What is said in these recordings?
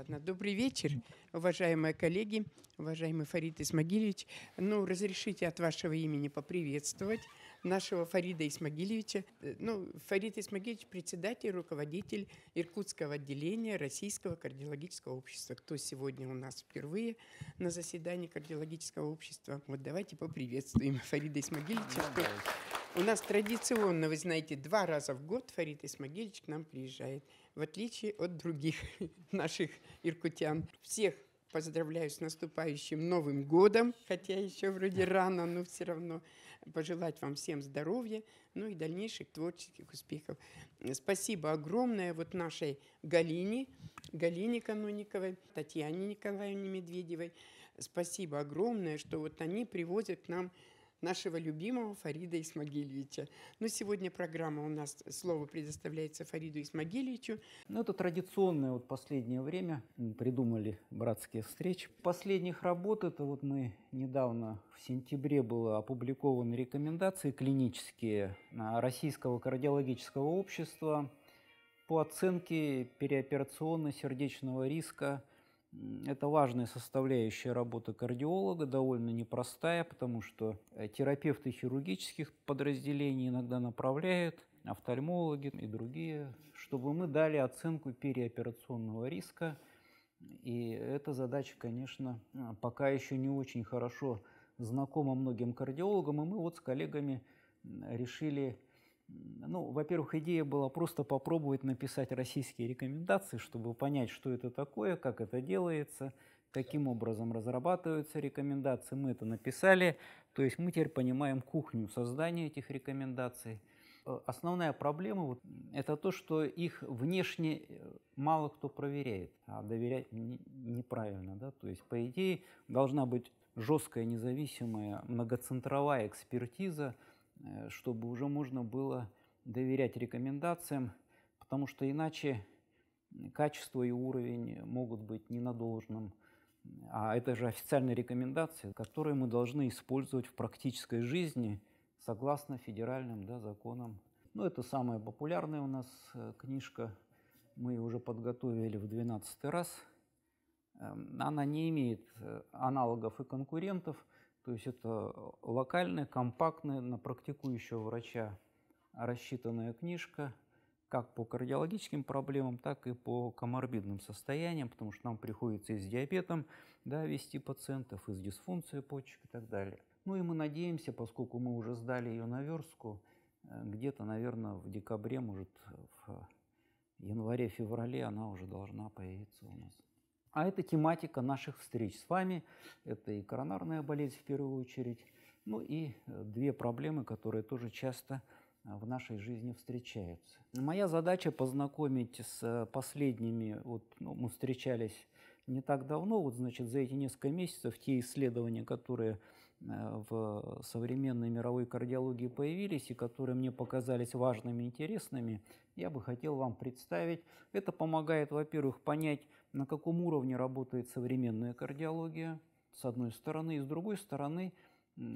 Ладно, добрый вечер, уважаемые коллеги, уважаемый Фарид Исмагильевич. Ну, разрешите от вашего имени поприветствовать нашего Фарида Исмагильевича. Ну, Фарид Исмагильевич – председатель, руководитель Иркутского отделения Российского кардиологического общества, кто сегодня у нас впервые на заседании кардиологического общества. Вот давайте поприветствуем Фарида Исмагильевича. Что... У нас традиционно, вы знаете, два раза в год Фарид Исмагильевич к нам приезжает в отличие от других наших иркутян. Всех поздравляю с наступающим Новым годом, хотя еще вроде рано, но все равно пожелать вам всем здоровья, ну и дальнейших творческих успехов. Спасибо огромное вот нашей Галине, Галине Канониковой, Татьяне Николаевне Медведевой. Спасибо огромное, что вот они привозят к нам нашего любимого Фарида Исмагильевича. Но ну, сегодня программа у нас, слово предоставляется Фариду Исмагильевичу. Ну, это традиционное вот последнее время. Придумали братские встречи. Последних работ, это вот мы недавно в сентябре было опубликованы рекомендации клинические Российского кардиологического общества по оценке переоперационно-сердечного риска это важная составляющая работы кардиолога, довольно непростая, потому что э, терапевты хирургических подразделений иногда направляют, офтальмологи и другие, чтобы мы дали оценку переоперационного риска. И эта задача, конечно, э, пока еще не очень хорошо знакома многим кардиологам, и мы вот с коллегами решили ну, во-первых, идея была просто попробовать написать российские рекомендации, чтобы понять, что это такое, как это делается, каким образом разрабатываются рекомендации. Мы это написали, то есть мы теперь понимаем кухню создания этих рекомендаций. Э, основная проблема вот, это то, что их внешне э, мало кто проверяет, а доверять не, неправильно. Да? То есть, по идее, должна быть жесткая, независимая, многоцентровая экспертиза – Э, чтобы уже можно было доверять рекомендациям, потому что иначе качество и уровень могут быть не А это же официальные рекомендации, которые мы должны использовать в практической жизни согласно федеральным да, законам. Ну, это самая популярная у нас э, книжка. Мы ее уже подготовили в 12 раз. Эм, она не имеет э, аналогов и конкурентов, то есть это э, локальная, компактная, на практикующего врача рассчитанная книжка, как по кардиологическим проблемам, так и по коморбидным состояниям, потому что нам приходится и с диабетом да, вести пациентов, и с дисфункцией почек и так далее. Ну и мы надеемся, поскольку мы уже сдали ее на верстку, э, где-то, наверное, в декабре, может, в январе-феврале она уже должна появиться у нас. А это тематика наших встреч с вами. Это и коронарная болезнь в первую очередь, ну и э, две проблемы, которые тоже часто э, в нашей жизни встречаются. Моя задача познакомить с э, последними, вот ну, мы встречались не так давно, вот значит за эти несколько месяцев те исследования, которые Э, в современной мировой кардиологии появились и которые мне показались важными и интересными, я бы хотел вам представить. Это помогает, во-первых, понять, на каком уровне работает современная кардиология, с одной стороны, и с другой стороны,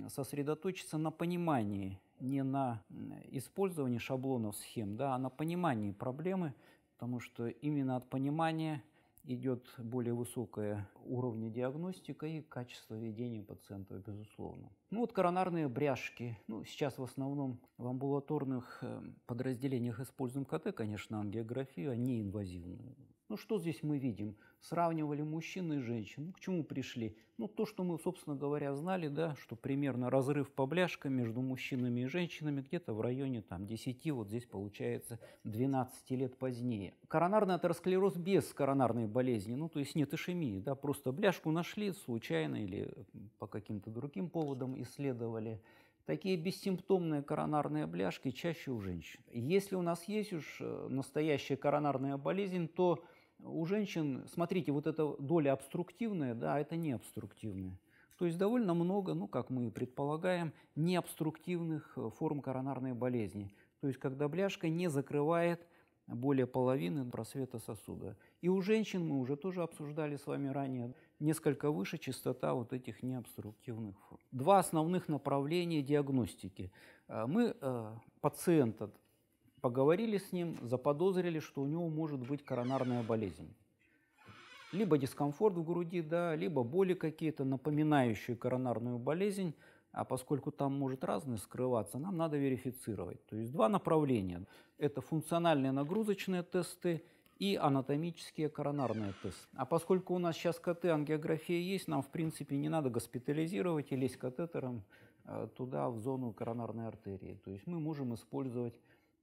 сосредоточиться на понимании, не на использовании шаблонов схем, да, а на понимании проблемы, потому что именно от понимания – идет более высокое уровня диагностика и качество ведения пациента, безусловно. Ну вот коронарные бряшки. Ну, сейчас в основном в амбулаторных э, подразделениях используем КТ, конечно, ангиографию, а не инвазивную. Ну что здесь мы видим? Сравнивали мужчин и женщин. Ну, к чему пришли? Ну то, что мы, собственно говоря, знали, да, что примерно разрыв по бляшкам между мужчинами и женщинами где-то в районе там, 10, вот здесь получается 12 лет позднее. Коронарный атеросклероз без коронарной болезни, ну то есть нет ишемии, да, просто бляшку нашли случайно или по каким-то другим поводам исследовали. Такие бессимптомные коронарные бляшки чаще у женщин. Если у нас есть уж э, настоящая коронарная болезнь, то у женщин, смотрите, вот эта доля обструктивная, да, а это не обструктивная. То есть довольно много, ну, как мы предполагаем, необструктивных э, форм коронарной болезни. То есть когда бляшка не закрывает более половины просвета сосуда. И у женщин мы уже тоже обсуждали с вами ранее, несколько выше частота вот этих необструктивных форм. Два основных направления диагностики. Э, мы э, пациента Поговорили с ним, заподозрили, что у него может быть коронарная болезнь. Либо дискомфорт в груди, да, либо боли какие-то, напоминающие коронарную болезнь. А поскольку там может разное скрываться, нам надо верифицировать. То есть два направления. Это функциональные нагрузочные тесты и анатомические коронарные тесты. А поскольку у нас сейчас КТ, ангиография есть, нам, в принципе, не надо госпитализировать и лезть катетером э, туда, в зону коронарной артерии. То есть мы можем использовать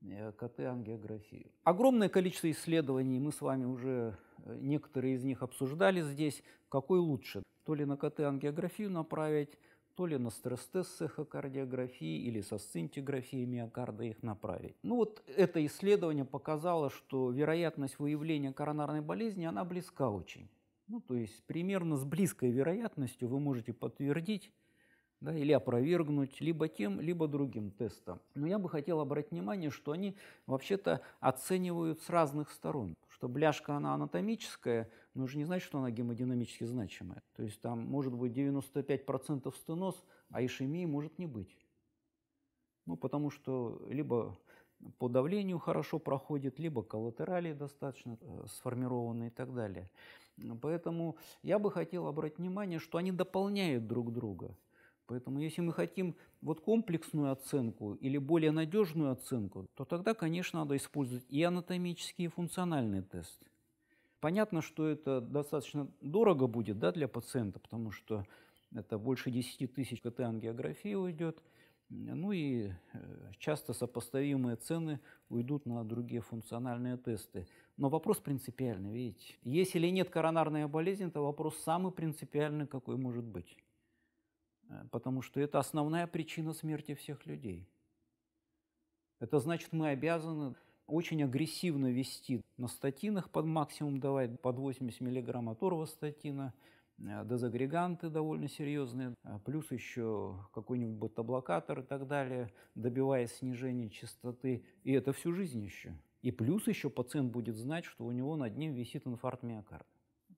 Э, КТ-ангиографию. Огромное количество исследований, мы с вами уже э, некоторые из них обсуждали здесь, какой лучше, то ли на КТ-ангиографию направить, то ли на стресс-тест с эхокардиографией или со сцинтиграфией миокарда их направить. Ну вот это исследование показало, что вероятность выявления коронарной болезни, она близка очень. Ну то есть примерно с близкой вероятностью вы можете подтвердить, да, или опровергнуть либо тем, либо другим тестом. Но я бы хотел обратить внимание, что они вообще-то оценивают с разных сторон, что бляшка она анатомическая, но уже не значит, что она гемодинамически значимая. То есть там может быть 95% стеноз, а ишемии может не быть. Ну, потому что либо по давлению хорошо проходит, либо коллатерали достаточно э, сформированы и так далее. Поэтому я бы хотел обратить внимание, что они дополняют друг друга. Поэтому если мы хотим вот комплексную оценку или более надежную оценку, то тогда, конечно, надо использовать и анатомический, и функциональный тест. Понятно, что это достаточно дорого будет да, для пациента, потому что это больше 10 тысяч КТ-ангиографии уйдет, ну и э, часто сопоставимые цены уйдут на другие функциональные тесты. Но вопрос принципиальный, видите. есть или нет коронарная болезнь, это вопрос самый принципиальный, какой может быть. Э, потому что это основная причина смерти всех людей. Это значит, мы обязаны очень агрессивно вести на статинах под максимум давать, под 80 миллиграмм от орвастатина, э, дезагреганты довольно серьезные, э, плюс еще какой-нибудь бета-блокатор и так далее, добивая снижения частоты. И это всю жизнь еще. И плюс еще пациент будет знать, что у него над ним висит инфаркт миокарда.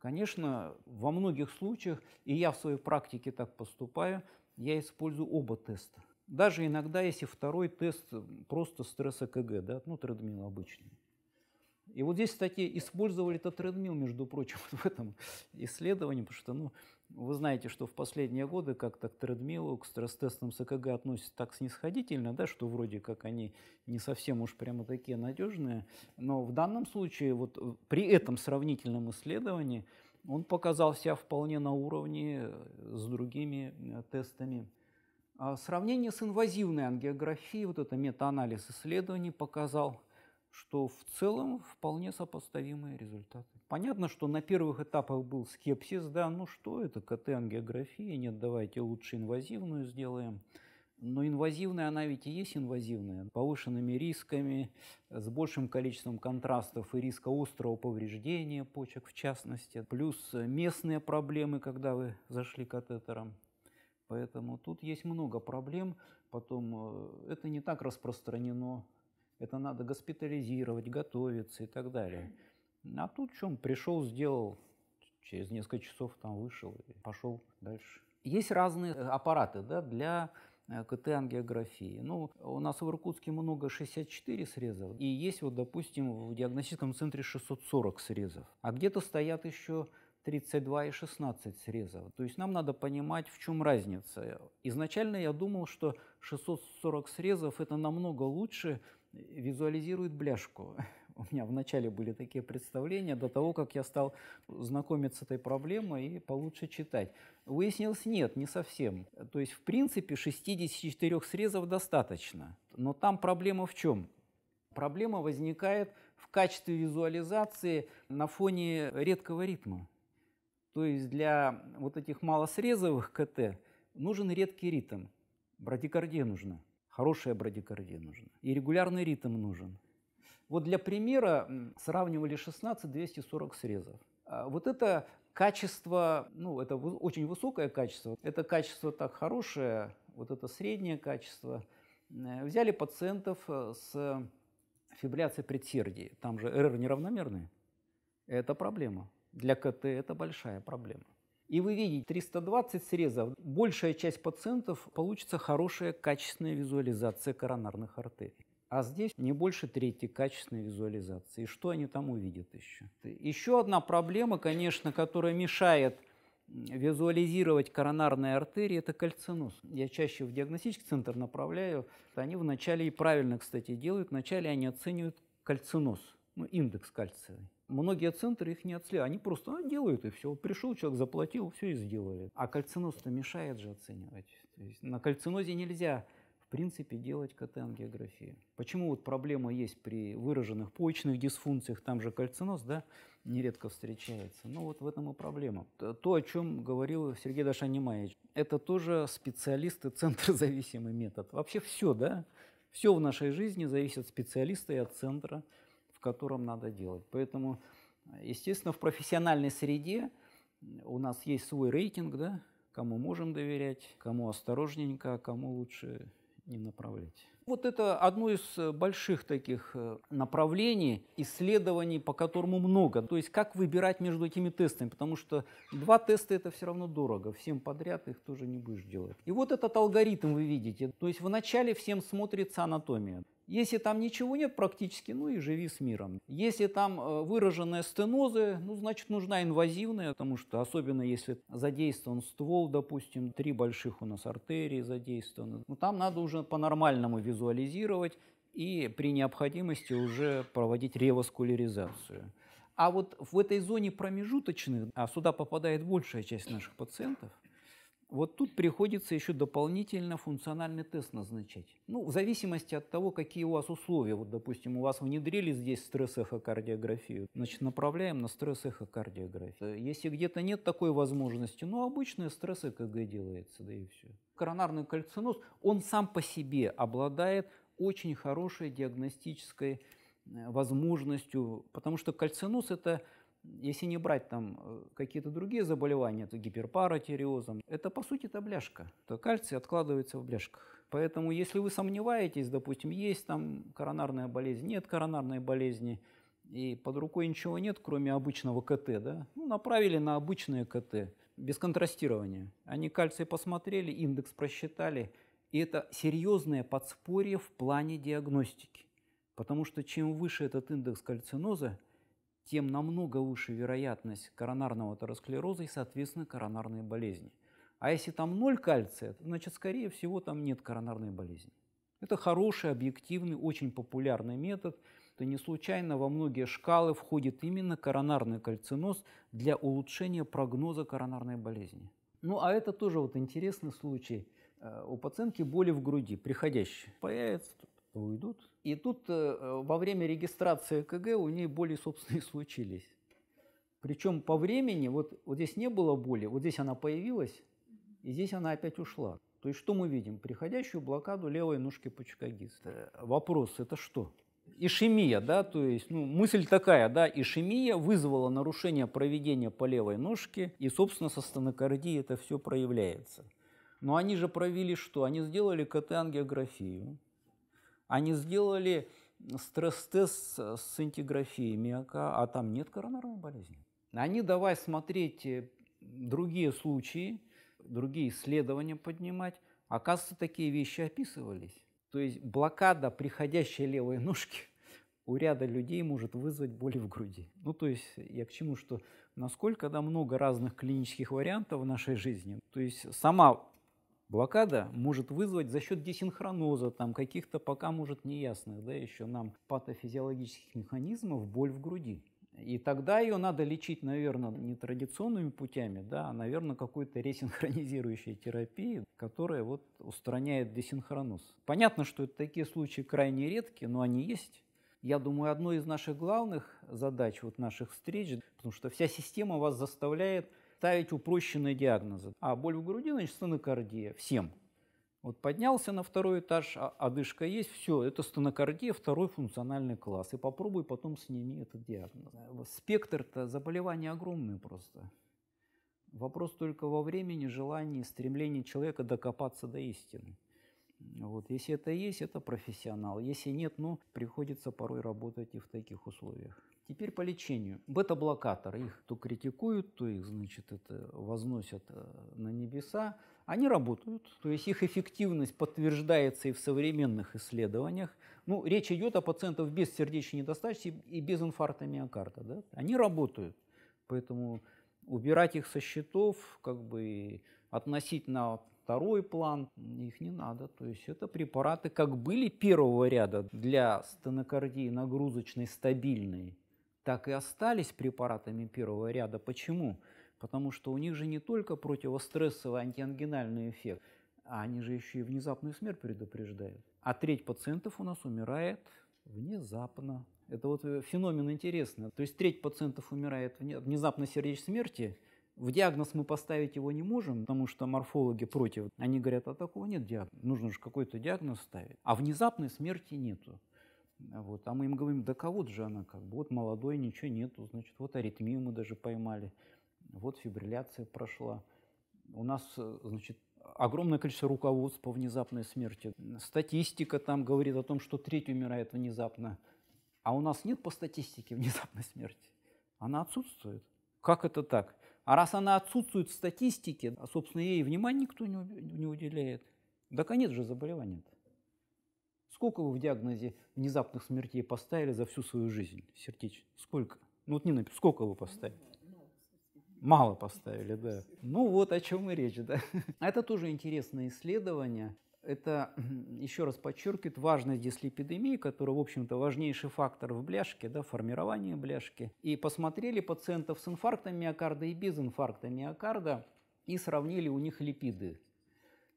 Конечно, во многих случаях, и я в своей практике так поступаю, я использую оба теста. Даже иногда, если второй тест э, просто стресс ЭКГ, да, ну, тредмил обычный. И вот здесь, кстати, использовали этот тредмил, между прочим, в этом исследовании, потому что, ну, вы знаете, что в последние годы как-то к тредмилу, к стресс-тестам с э относятся так снисходительно, да, что вроде как они не совсем уж прямо такие надежные. Но в данном случае, вот э, при этом сравнительном исследовании, он показал себя вполне на уровне э, с другими тестами. А сравнение с инвазивной ангиографией, вот это метаанализ исследований показал, что в целом вполне сопоставимые результаты. Понятно, что на первых этапах был скепсис, да, ну что это, КТ-ангиография, нет, давайте лучше инвазивную сделаем. Но инвазивная, она ведь и есть инвазивная, повышенными рисками, с большим количеством контрастов и риска острого повреждения почек в частности, плюс местные проблемы, когда вы зашли катетером. Поэтому тут есть много проблем, потом э, это не так распространено, это надо госпитализировать, готовиться и так далее. А тут чем пришел, сделал, через несколько часов там вышел и пошел дальше. Есть разные э, аппараты да, для э, КТ-ангиографии. Ну, у нас в Иркутске много 64 срезов, и есть вот, допустим, в диагностическом центре 640 срезов. А где-то стоят еще 32 и 16 срезов. То есть нам надо понимать, в чем разница. Изначально я думал, что 640 срезов это намного лучше э, визуализирует бляшку. у меня вначале были такие представления, до того, как я стал знакомиться с этой проблемой и получше читать. Выяснилось, нет, не совсем. То есть, в принципе, 64 срезов достаточно. Но там проблема в чем? Проблема возникает в качестве визуализации на фоне редкого ритма. То есть для вот этих малосрезовых КТ нужен редкий ритм. Брадикардия нужна. Хорошая брадикардия нужна. И регулярный ритм нужен. Вот для примера сравнивали 16-240 срезов. А вот это качество, ну, это очень высокое качество. Это качество так хорошее, вот это среднее качество. Э, взяли пациентов э, с фибрилляцией предсердий. Там же РР неравномерные. Это проблема. Для КТ это большая проблема. И вы видите, 320 срезов, большая часть пациентов получится хорошая качественная визуализация коронарных артерий. А здесь не больше трети качественной визуализации. И что они там увидят еще? Еще одна проблема, конечно, которая мешает визуализировать коронарные артерии – это кальциноз. Я чаще в диагностический центр направляю. Они вначале и правильно, кстати, делают. Вначале они оценивают кальциноз, ну, индекс кальциевый. Многие центры их не отслеживают. Они просто ну, делают и все. Пришел человек, заплатил, все и сделали. А кальциноз-то мешает же оценивать. То есть на кальцинозе нельзя принципе, делать КТ-ангиографию. Почему вот проблема есть при выраженных почечных дисфункциях, там же кальциноз, да, нередко встречается. Ну вот в этом и проблема. То, о чем говорил Сергей Дашанимаевич, это тоже специалисты центра метод. Вообще все, да, все в нашей жизни зависит от специалиста и от центра, в котором надо делать. Поэтому, естественно, в профессиональной среде у нас есть свой рейтинг, да, кому можем доверять, кому осторожненько, а кому лучше не направлять. Вот это одно из э, больших таких э, направлений исследований, по которому много. То есть как выбирать между этими тестами, потому что два теста это все равно дорого, всем подряд их тоже не будешь делать. И вот этот алгоритм вы видите, то есть вначале всем смотрится анатомия. Если там ничего нет практически, ну и живи с миром. Если там э, выраженные стенозы, ну значит нужна инвазивная, потому что особенно если задействован ствол, допустим, три больших у нас артерии задействованы, ну там надо уже по-нормальному визуализировать и при необходимости уже проводить реваскуляризацию. А вот в этой зоне промежуточных, а сюда попадает большая часть наших пациентов, вот тут приходится еще дополнительно функциональный тест назначать. Ну, в зависимости от того, какие у вас условия. Вот, допустим, у вас внедрили здесь стресс-эхокардиографию, значит, направляем на стресс-эхокардиографию. Если где-то нет такой возможности, ну, обычная стресс-ЭКГ делается, да и все. Коронарный кальциноз, он сам по себе обладает очень хорошей диагностической э, возможностью, потому что кальциноз – это если не брать там э, какие-то другие заболевания, то гиперпаратиреозом, это по сути это бляшка, то кальций откладывается в бляшках. Поэтому если вы сомневаетесь, допустим, есть там коронарная болезнь, нет коронарной болезни, и под рукой ничего нет, кроме обычного КТ, да? Ну, направили на обычное КТ, без контрастирования. Они кальций посмотрели, индекс просчитали, и это серьезное подспорье в плане диагностики. Потому что чем выше этот индекс кальциноза, тем намного выше вероятность коронарного атеросклероза и, соответственно, коронарной болезни. А если там ноль кальция, значит, скорее всего, там нет коронарной болезни. Это хороший, объективный, очень популярный метод. Это не случайно во многие шкалы входит именно коронарный кальциноз для улучшения прогноза коронарной болезни. Ну, а это тоже вот интересный случай. Э, у пациентки боли в груди, приходящие. Появится уйдут. И тут э, во время регистрации КГ у нее боли, собственно, и случились. Причем по времени, вот, вот здесь не было боли, вот здесь она появилась, и здесь она опять ушла. То есть что мы видим? Приходящую блокаду левой ножки почкагиста. Вопрос – это что? Ишемия, да, то есть ну, мысль такая, да, ишемия вызвала нарушение проведения по левой ножке, и, собственно, со стенокардией это все проявляется. Но они же провели что? Они сделали КТ-ангиографию, они сделали стресс-тест с интеграфией миока, а там нет коронарной болезни. Они давай смотреть э, другие случаи, другие исследования поднимать. Оказывается, такие вещи описывались. То есть блокада приходящей левой ножки у ряда людей может вызвать боли в груди. Ну, то есть я к чему, что насколько да, много разных клинических вариантов в нашей жизни. То есть сама Блокада может вызвать за счет десинхроноза, там каких-то пока может неясных, да, еще нам патофизиологических механизмов боль в груди. И тогда ее надо лечить, наверное, не традиционными путями, да, а, наверное, какой-то ресинхронизирующей терапией, которая вот устраняет десинхроноз. Понятно, что это такие случаи крайне редкие, но они есть. Я думаю, одной из наших главных задач вот наших встреч, потому что вся система вас заставляет ставить упрощенные диагнозы. А боль в груди, значит, стенокардия всем. Вот поднялся на второй этаж, а одышка а есть, все, это стенокардия, второй функциональный класс. И попробуй потом сними этот диагноз. Э, спектр-то заболеваний огромный просто. Вопрос только во времени, желании, стремлении человека докопаться до истины. Вот. Если это есть, это профессионал. Если нет, ну, приходится порой работать и в таких условиях. Теперь по лечению. Бета-блокаторы, их то критикуют, то их, значит, это возносят э, на небеса. Они работают, то есть их эффективность подтверждается и в современных исследованиях. Ну, речь идет о пациентах без сердечной недостаточности и без инфаркта миокарда. Да? Они работают, поэтому убирать их со счетов, как бы относить на второй план, их не надо. То есть это препараты как были первого ряда для стенокардии нагрузочной стабильной, так и остались препаратами первого ряда. Почему? Потому что у них же не только противострессовый антиангинальный эффект, а они же еще и внезапную смерть предупреждают. А треть пациентов у нас умирает внезапно. Это вот э, феномен интересный. То есть треть пациентов умирает внезапно сердечной смерти. В диагноз мы поставить его не можем, потому что морфологи против. Они говорят, а такого нет диагноза. Нужно же какой-то диагноз ставить. А внезапной смерти нету. Вот. А мы им говорим, да кого же она как бы, вот молодой, ничего нету, значит, вот аритмию мы даже поймали, вот фибрилляция прошла. У нас, э, значит, огромное количество руководств по внезапной смерти. Статистика там говорит о том, что треть умирает внезапно. А у нас нет по статистике внезапной смерти. Она отсутствует. Как это так? А раз она отсутствует в статистике, а, собственно, ей внимания никто не уделяет. Да конец же заболевания-то. Сколько вы в диагнозе внезапных смертей поставили за всю свою жизнь сертич? Сколько? Ну вот не написано, сколько вы поставили? Мало поставили, да. Ну вот о чем и речь, да. А это тоже интересное исследование. Это, еще раз подчеркивает, важность дислепидемии, которая, в общем-то, важнейший фактор в бляшке, да, формирование бляшки. И посмотрели пациентов с инфарктом миокарда и без инфаркта миокарда и сравнили у них липиды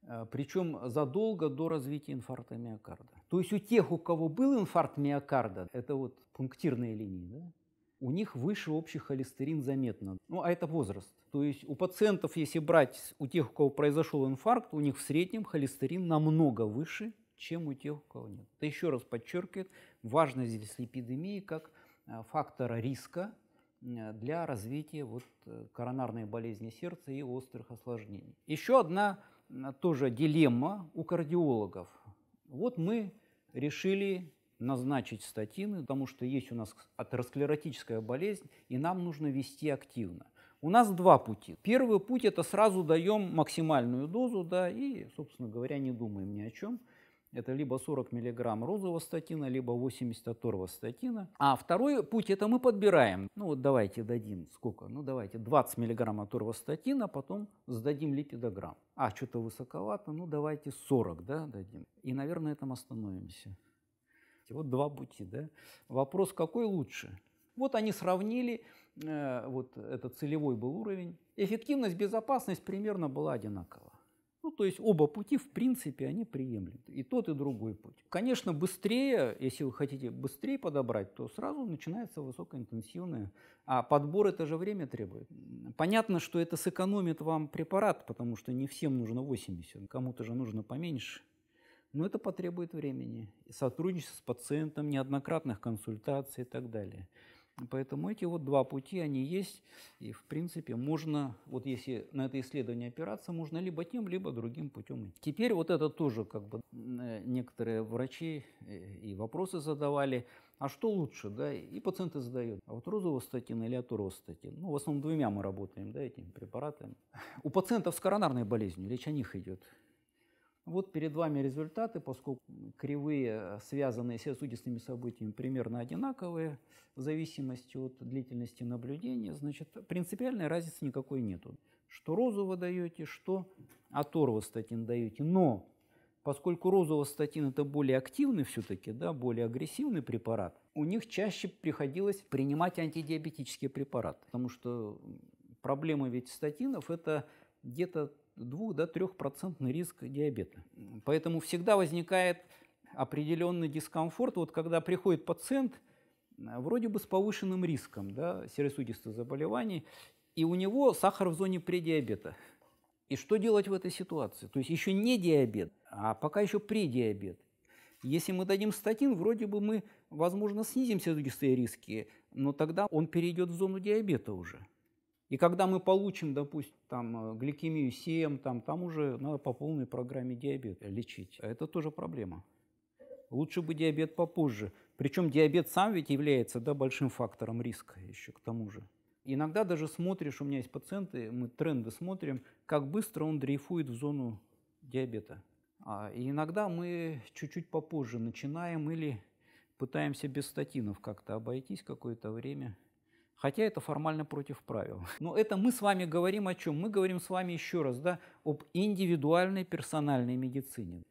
Э, причем задолго до развития инфаркта миокарда. То есть у тех, у кого был инфаркт миокарда, это вот пунктирные линии, да, у них выше общий холестерин заметно. Ну, а это возраст. То есть у пациентов, если брать у тех, у кого произошел инфаркт, у них в среднем холестерин намного выше, чем у тех, у кого нет. Это еще раз подчеркивает важность здесь липидемии как э, фактора риска для развития вот э, коронарной болезни сердца и острых осложнений. Еще одна тоже дилемма у кардиологов. Вот мы решили назначить статины, потому что есть у нас атеросклеротическая болезнь, и нам нужно вести активно. У нас два пути. Первый путь – это сразу даем максимальную дозу, да, и, собственно говоря, не думаем ни о чем – это либо 40 мг розового статина, либо 80 от торвостатина. А второй путь – это мы подбираем. Ну вот давайте дадим сколько? Ну давайте 20 мг от торвостатина, а потом сдадим липидограмм. А, что-то высоковато, ну давайте 40 да, дадим. И, наверное, этом остановимся. Вот два пути, да? Вопрос, какой лучше? Вот они сравнили, э, вот это целевой был уровень. Эффективность, безопасность примерно была одинакова. Ну, то есть оба пути, в принципе, они приемлемы. И тот, и другой путь. Конечно, быстрее, если вы хотите быстрее подобрать, то сразу начинается высокоинтенсивное. А подбор это же время требует. Понятно, что это сэкономит вам препарат, потому что не всем нужно 80, кому-то же нужно поменьше. Но это потребует времени. И сотрудничество с пациентом, неоднократных консультаций и так далее. Поэтому эти вот два пути, они есть, и в принципе можно, вот если на это исследование опираться, можно либо тем, либо другим путем. Теперь вот это тоже как бы э, некоторые врачи э, и вопросы задавали, а что лучше, да, и пациенты задают, а вот розовостатин или аторостатин. Ну, в основном двумя мы работаем, да, этими препаратами. У пациентов с коронарной болезнью речь о них идет. Вот перед вами результаты, поскольку кривые, э, связанные с сосудистыми событиями, примерно одинаковые в зависимости от длительности наблюдения, значит, принципиальной разницы никакой нету. Что розу вы даете, что аторвостатин даете. Но поскольку розовостатин – это более активный все-таки, да, более агрессивный препарат, у них чаще приходилось принимать антидиабетические препараты, потому что проблема ведь статинов – это где-то 2 до 3% риск диабета. Поэтому всегда возникает определенный дискомфорт, вот когда приходит пациент, вроде бы с повышенным риском да, серосудистых заболеваний, и у него сахар в зоне предиабета. И что делать в этой ситуации? То есть еще не диабет, а пока еще предиабет. Если мы дадим статин, вроде бы мы, возможно, снизим сердечные риски, но тогда он перейдет в зону диабета уже. И когда мы получим, допустим, там, э, гликемию 7, там, там уже надо по полной программе диабет лечить. Это тоже проблема. Лучше бы диабет попозже. Причем диабет сам ведь является да, большим фактором риска еще к тому же. Иногда даже смотришь, у меня есть пациенты, мы тренды смотрим, как быстро он дрейфует в зону диабета. А, и иногда мы чуть-чуть попозже начинаем или пытаемся без статинов как-то обойтись какое-то время – Хотя это формально против правил. Но это мы с вами говорим о чем? Мы говорим с вами еще раз да, об индивидуальной персональной медицине.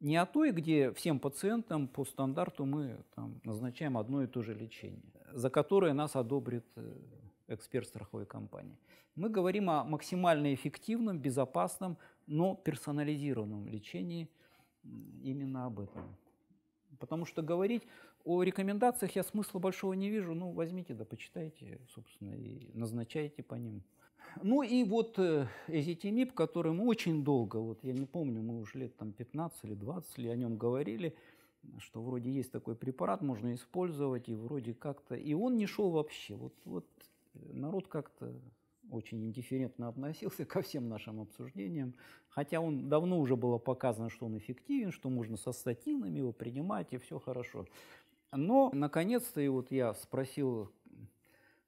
Не о той, где всем пациентам по стандарту мы там, назначаем одно и то же лечение, за которое нас одобрит э, эксперт страховой компании. Мы говорим о максимально эффективном, безопасном, но персонализированном лечении именно об этом. Потому что говорить о рекомендациях я смысла большого не вижу. Ну, возьмите да почитайте, собственно, и назначайте по ним. Ну и вот э, Эзитимип, который мы очень долго, вот я не помню, мы уже лет там 15 или 20 ли о нем говорили, что вроде есть такой препарат, можно использовать, и вроде как-то... И он не шел вообще. Вот, вот э, народ как-то очень индифферентно относился ко всем нашим обсуждениям, хотя он давно уже было показано, что он эффективен, что можно со статинами его принимать, и все хорошо. Но, наконец-то, и вот я спросил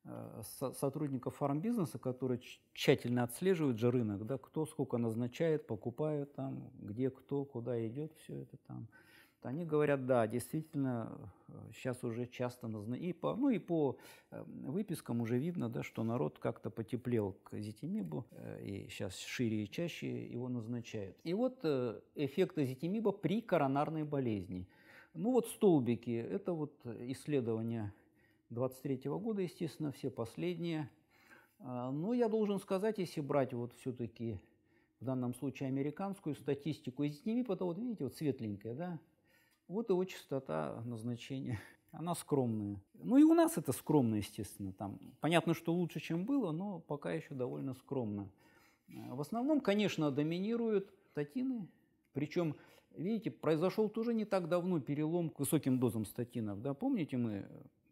э, сотрудников фармбизнеса, которые тщательно отслеживают же рынок, да, кто сколько назначает, покупают там, где кто, куда идет, все это там. Они говорят, да, действительно, сейчас э, уже часто назначают. И по, ну и по э, выпискам уже видно, да, что народ как-то потеплел к зитимибу, и сейчас шире и чаще его назначают. И вот эффект зитимиба при коронарной болезни – ну вот столбики. Это вот исследования 23 -го года, естественно, все последние. А, но я должен сказать, если брать вот все-таки в данном случае американскую статистику, из сними, потом вот видите, вот светленькая, да? Вот его частота назначения. Она скромная. Ну и у нас это скромно, естественно. Там. Понятно, что лучше, чем было, но пока еще довольно скромно. А, в основном, конечно, доминируют статины. Причем Видите, произошел тоже не так давно перелом к высоким дозам статинов. Да? Помните, мы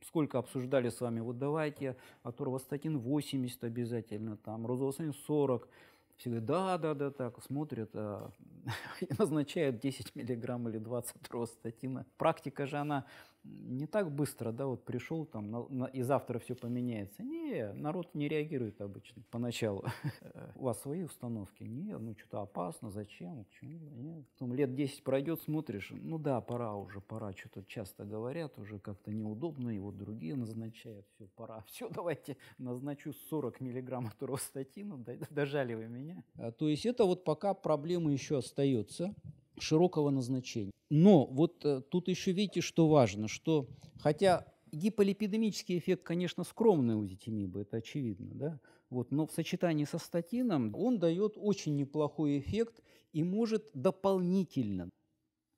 сколько обсуждали с вами, вот давайте аторвастатин 80 обязательно, там, розовостатин 40. Все говорят, да, да, да, так, смотрят а, назначают 10 миллиграмм или 20 розостатина. Практика же она не так быстро, да, вот пришел там на, на, и завтра все поменяется. Не, народ не реагирует обычно поначалу. Э. У вас свои установки? Не, ну что-то опасно, зачем, к чему? Нет. Потом лет 10 пройдет, смотришь, ну да, пора уже, пора, что-то часто говорят, уже как-то неудобно, и вот другие назначают, все, пора, все, давайте назначу 40 миллиграмм аторостатина, дожали вы меня. А, то есть это вот пока проблема еще остается, широкого назначения. Но вот э, тут еще видите, что важно, что хотя гиполипидемический эффект, конечно, скромный у дитимиба, это очевидно, да? Вот, но в сочетании со статином он дает очень неплохой эффект и может дополнительно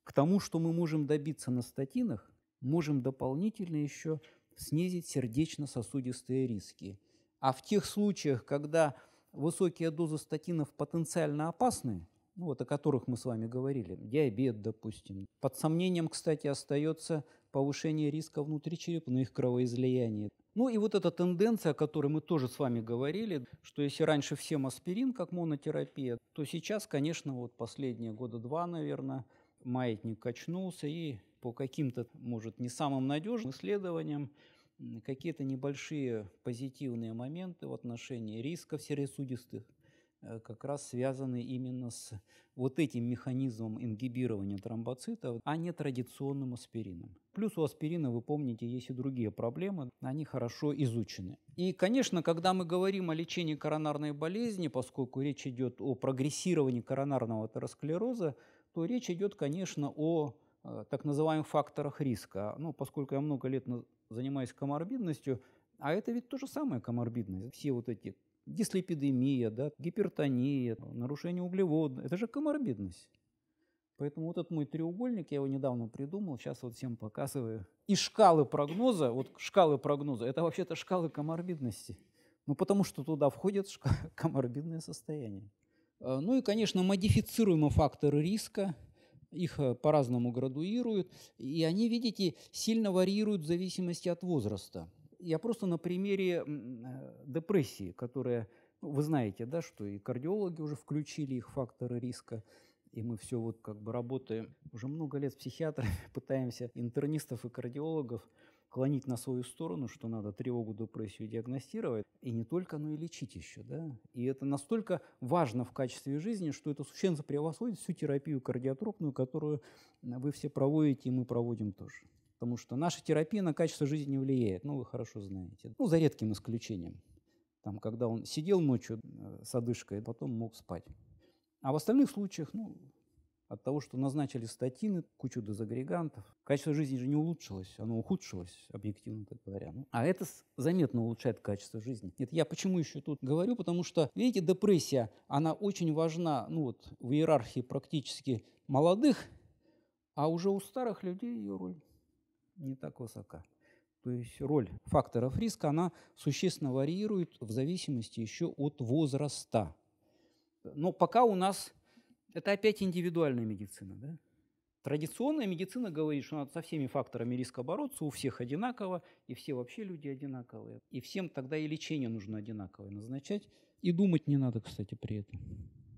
к тому, что мы можем добиться на статинах, можем дополнительно еще снизить сердечно-сосудистые риски. А в тех случаях, когда высокие дозы статинов потенциально опасны, ну, вот о которых мы с вами говорили, диабет, допустим. Под сомнением, кстати, остается повышение риска внутричерепных ну, кровоизлияний. Ну и вот эта тенденция, о которой мы тоже с вами говорили, что если раньше всем аспирин как монотерапия, то сейчас, конечно, вот последние года два, наверное, маятник качнулся и по каким-то, может, не самым надежным исследованиям какие-то небольшие позитивные моменты в отношении рисков сердцесудистых Э, как раз связаны именно с вот этим механизмом ингибирования тромбоцитов, а не традиционным аспирином. Плюс у аспирина, вы помните, есть и другие проблемы, они хорошо изучены. И, конечно, когда мы говорим о лечении коронарной болезни, поскольку речь идет о прогрессировании коронарного атеросклероза, то речь идет, конечно, о э, так называемых факторах риска. Ну, поскольку я много лет занимаюсь коморбидностью, а это ведь то же самое коморбидность. Все вот эти дислепидемия, да, гипертония, нарушение углеводного. Это же коморбидность. Поэтому вот этот мой треугольник, я его недавно придумал, сейчас вот всем показываю. И шкалы прогноза, вот шкалы прогноза, это вообще-то шкалы коморбидности. Ну, потому что туда входит коморбидное состояние. А, ну и, конечно, модифицируемые факторы риска, их э, по-разному градуируют, и они, видите, сильно варьируют в зависимости от возраста. Я просто на примере э, депрессии, которая, ну, вы знаете, да, что и кардиологи уже включили их факторы риска, и мы все вот как бы работаем уже много лет психиатрами, пытаемся интернистов и кардиологов клонить на свою сторону, что надо тревогу, депрессию диагностировать, и не только, но и лечить еще. Да? И это настолько важно в качестве жизни, что это священно превосходит всю терапию кардиотропную, которую вы все проводите, и мы проводим тоже потому что наша терапия на качество жизни не влияет, ну, вы хорошо знаете. Ну, за редким исключением. Там, когда он сидел ночью э, с одышкой, потом мог спать. А в остальных случаях, ну, от того, что назначили статины, кучу дезагрегантов, качество жизни же не улучшилось, оно ухудшилось, объективно так говоря. Ну, а это заметно улучшает качество жизни. Это я почему еще тут говорю, потому что, видите, депрессия, она очень важна, ну вот, в иерархии практически молодых, а уже у старых людей ее роль не так высока. То есть роль факторов риска, она существенно варьирует в зависимости еще от возраста. Но пока у нас это опять индивидуальная медицина. Да? Традиционная медицина говорит, что надо со всеми факторами риска бороться, у всех одинаково, и все вообще люди одинаковые. И всем тогда и лечение нужно одинаковое назначать, и думать не надо, кстати, при этом.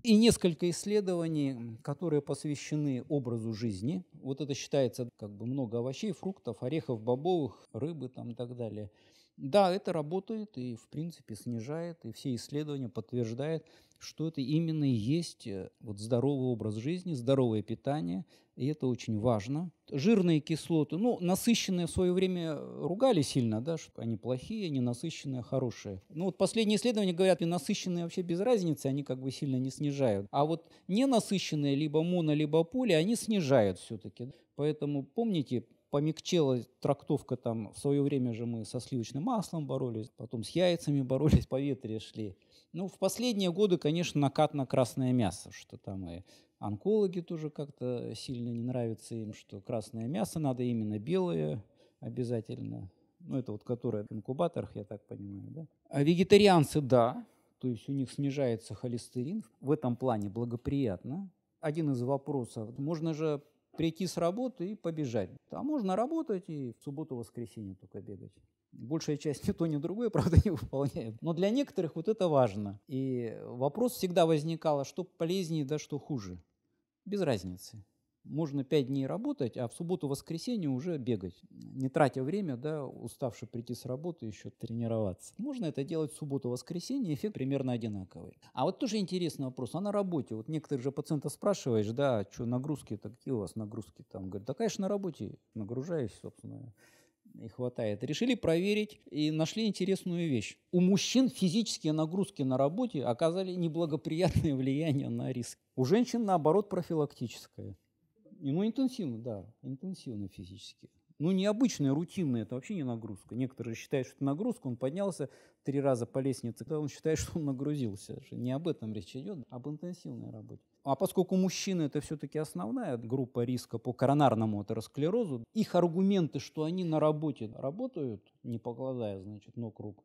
И несколько исследований, которые посвящены образу жизни. Вот это считается как бы много овощей, фруктов, орехов, бобовых, рыбы там и так далее – да, это работает и, в принципе, снижает, и все исследования подтверждают, что это именно и есть э, вот здоровый образ жизни, здоровое питание, и это очень важно. Жирные кислоты, ну, насыщенные в свое время ругали сильно, да, что они плохие, они насыщенные, хорошие. Ну, вот последние исследования говорят, что насыщенные вообще без разницы, они как бы сильно не снижают. А вот ненасыщенные, либо моно, либо поли, они снижают все-таки. Поэтому помните, помягчела трактовка там, в свое время же мы со сливочным маслом боролись, потом с яйцами боролись, по ветре шли. Ну, в последние годы, конечно, накат на красное мясо, что там и онкологи тоже как-то сильно не нравится им, что красное мясо надо именно белое обязательно. Ну, это вот которое в инкубаторах, я так понимаю, да? А вегетарианцы, да, то есть у них снижается холестерин. В этом плане благоприятно. Один из вопросов. Можно же прийти с работы и побежать. А можно работать и в субботу-воскресенье только бегать. Большая часть ни то, ни другое, правда, не выполняет. Но для некоторых вот это важно. И вопрос всегда возникал, а что полезнее, да что хуже. Без разницы можно 5 дней работать, а в субботу-воскресенье уже бегать, не тратя время, да, уставший прийти с работы, еще тренироваться. Можно это делать в субботу-воскресенье, эффект примерно одинаковый. А вот тоже интересный вопрос, а на работе? Вот некоторых же пациентов спрашиваешь, да, «А что нагрузки, так какие у вас нагрузки там? Говорят, да, конечно, на работе нагружаюсь, собственно, и хватает. Решили проверить и нашли интересную вещь. У мужчин физические нагрузки на работе оказали неблагоприятное влияние на риск. У женщин, наоборот, профилактическое. Ну, интенсивно, да, интенсивно физически. Ну, необычная, рутинная, это вообще не нагрузка. Некоторые считают, что это нагрузка, он поднялся три раза по лестнице, когда он считает, что он нагрузился. Не об этом речь идет, а об интенсивной работе. А поскольку мужчины это все-таки основная группа риска по коронарному атеросклерозу, их аргументы, что они на работе работают, не покладая, значит, ног рук,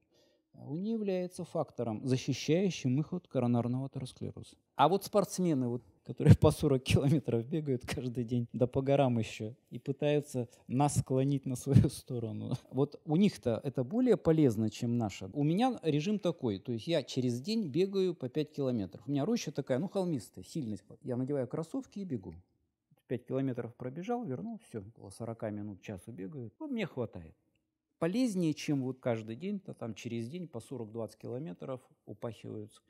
он не является фактором, защищающим их от коронарного атеросклероза. А вот спортсмены, вот, которые по 40 километров бегают каждый день, да по горам еще, и пытаются нас склонить на свою сторону. Вот у них-то это более полезно, чем наше. У меня режим такой, то есть я через день бегаю по 5 километров. У меня роща такая, ну, холмистая, сильная. Я надеваю кроссовки и бегу. 5 километров пробежал, вернул, все, около 40 минут, часу бегаю. Ну, мне хватает полезнее, чем вот каждый день, то там через день по 40-20 километров упахиваются.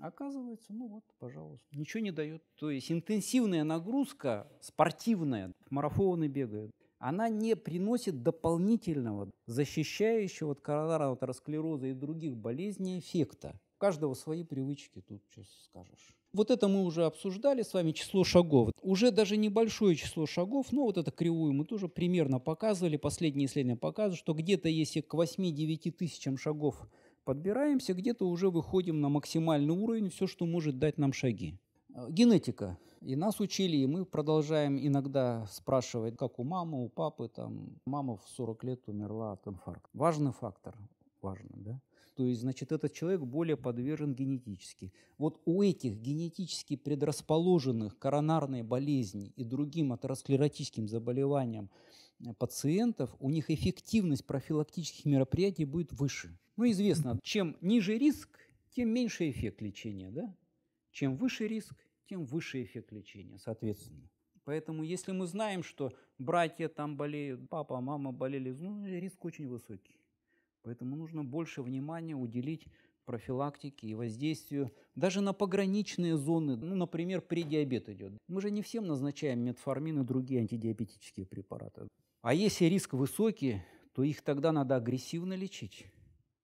Оказывается, ну вот, пожалуйста, ничего не дает. То есть интенсивная нагрузка, спортивная, марафоны бегают, она не приносит дополнительного, защищающего от коронарного атеросклероза и других болезней эффекта. У каждого свои привычки, тут что скажешь. Вот это мы уже обсуждали с вами число шагов. Уже даже небольшое число шагов, но вот это кривую мы тоже примерно показывали, последние исследования показывают, что где-то если к 8-9 тысячам шагов подбираемся, где-то уже выходим на максимальный уровень, все, что может дать нам шаги. А, генетика. И нас учили, и мы продолжаем иногда спрашивать, как у мамы, у папы, там, мама в 40 лет умерла от инфаркта. Важный фактор, важно, да? то есть, значит, этот человек более подвержен генетически. Вот у этих генетически предрасположенных коронарной болезни и другим атеросклеротическим заболеваниям э, пациентов, у них эффективность профилактических мероприятий будет выше. Ну, известно, чем ниже риск, тем меньше эффект лечения, да? Чем выше риск, тем выше эффект лечения, соответственно. Поэтому если мы знаем, что братья там болеют, папа, мама болели, ну, риск очень высокий. Поэтому нужно больше внимания уделить профилактике и воздействию даже на пограничные зоны, ну, например, при диабет идет. Мы же не всем назначаем метформин и другие антидиабетические препараты. А если риск высокий, то их тогда надо агрессивно лечить.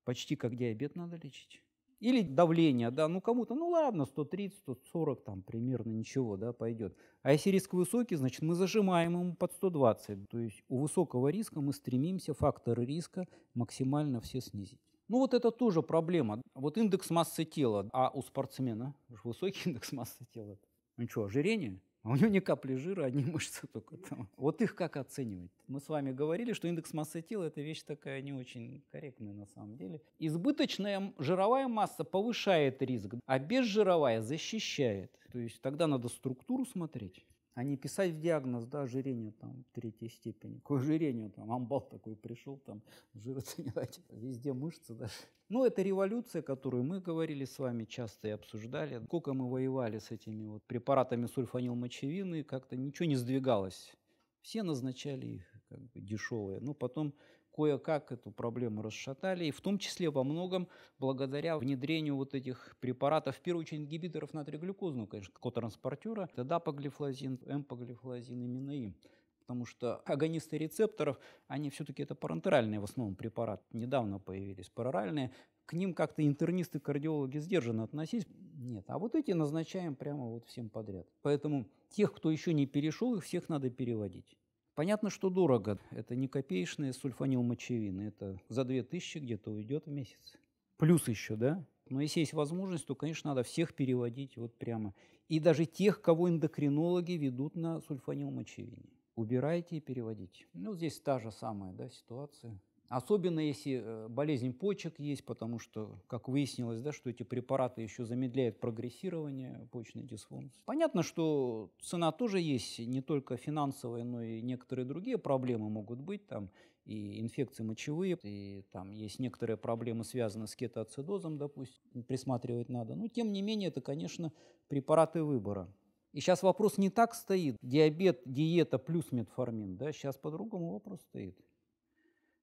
Почти как диабет надо лечить. Или давление, да, ну кому-то, ну ладно, 130, 140 там примерно ничего, да, пойдет. А если риск высокий, значит мы зажимаем ему под 120. То есть у высокого риска мы стремимся факторы риска максимально все снизить. Ну вот это тоже проблема. Вот индекс массы тела, а у спортсмена высокий индекс массы тела. Ну что, ожирение? А у него ни капли жира, одни мышцы только там. Вот их как оценивать? Мы с вами говорили, что индекс массы тела – это вещь такая не очень корректная на самом деле. Избыточная жировая масса повышает риск, а безжировая защищает. То есть тогда надо структуру смотреть а не писать в диагноз, да, ожирение там третьей степени. К ожирению там амбал такой пришел, там жираться не дайте. Везде мышцы даже. Ну, это революция, которую мы говорили с вами часто и обсуждали. Сколько мы воевали с этими вот препаратами сульфанилмочевины, как-то ничего не сдвигалось. Все назначали их как бы дешевые. Но потом кое-как эту проблему расшатали, и в том числе во многом благодаря внедрению вот этих препаратов, в первую очередь ингибиторов натрия-глюкозного, конечно, котранспортера, это дапоглифлозин, эмпоглифлозин, именно им потому что агонисты рецепторов, они все-таки это парентеральные в основном препараты, недавно появились пароральные, к ним как-то интернисты, кардиологи сдержанно относились. Нет, а вот эти назначаем прямо вот всем подряд. Поэтому тех, кто еще не перешел, их всех надо переводить. Понятно, что дорого. Это не копеечные сульфанил мочевины. Это за 2000 где-то уйдет в месяц. Плюс еще, да? Но если есть возможность, то, конечно, надо всех переводить вот прямо. И даже тех, кого эндокринологи ведут на сульфанил мочевине. Убирайте и переводите. Ну, здесь та же самая да, ситуация. Особенно если э, болезнь почек есть, потому что, как выяснилось, да, что эти препараты еще замедляют прогрессирование почной дисфункции. Понятно, что цена тоже есть, не только финансовая, но и некоторые другие проблемы могут быть, там и инфекции мочевые, и там есть некоторые проблемы, связанные с кетоацидозом, допустим, присматривать надо. Но, тем не менее, это, конечно, препараты выбора. И сейчас вопрос не так стоит, диабет, диета плюс метформин, да, сейчас по-другому вопрос стоит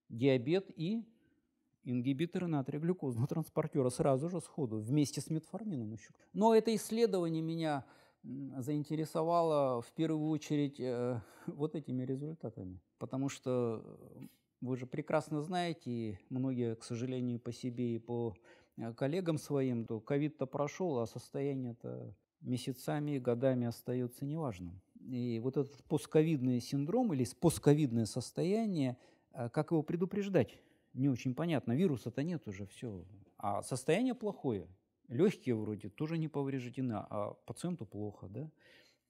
диабет и ингибиторы натрия глюкозного транспортера сразу же сходу, вместе с метформином еще. Но это исследование меня заинтересовало в первую очередь э, вот этими результатами. Потому что э, вы же прекрасно знаете, и многие, к сожалению, по себе и по э, коллегам своим, то ковид-то прошел, а состояние-то месяцами годами остается неважным. И вот этот постковидный синдром или постковидное состояние – а как его предупреждать? Не очень понятно. Вируса-то нет уже, все. А состояние плохое. Легкие вроде тоже не повреждены, а пациенту плохо, да?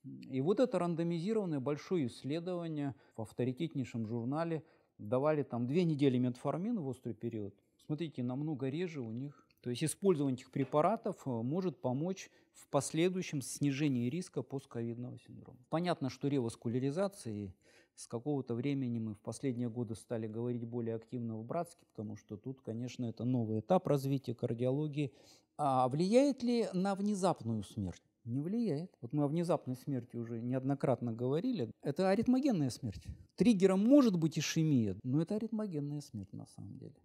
И вот это рандомизированное большое исследование в авторитетнейшем журнале давали там две недели метформина в острый период. Смотрите, намного реже у них то есть использование этих препаратов э, может помочь в последующем снижении риска постковидного синдрома. Понятно, что реваскуляризации с какого-то времени мы в последние годы стали говорить более активно в Братске, потому что тут, конечно, это новый этап развития кардиологии. А влияет ли на внезапную смерть? Не влияет. Вот мы о внезапной смерти уже неоднократно говорили. Это аритмогенная смерть. Триггером может быть ишемия, но это аритмогенная смерть на самом деле.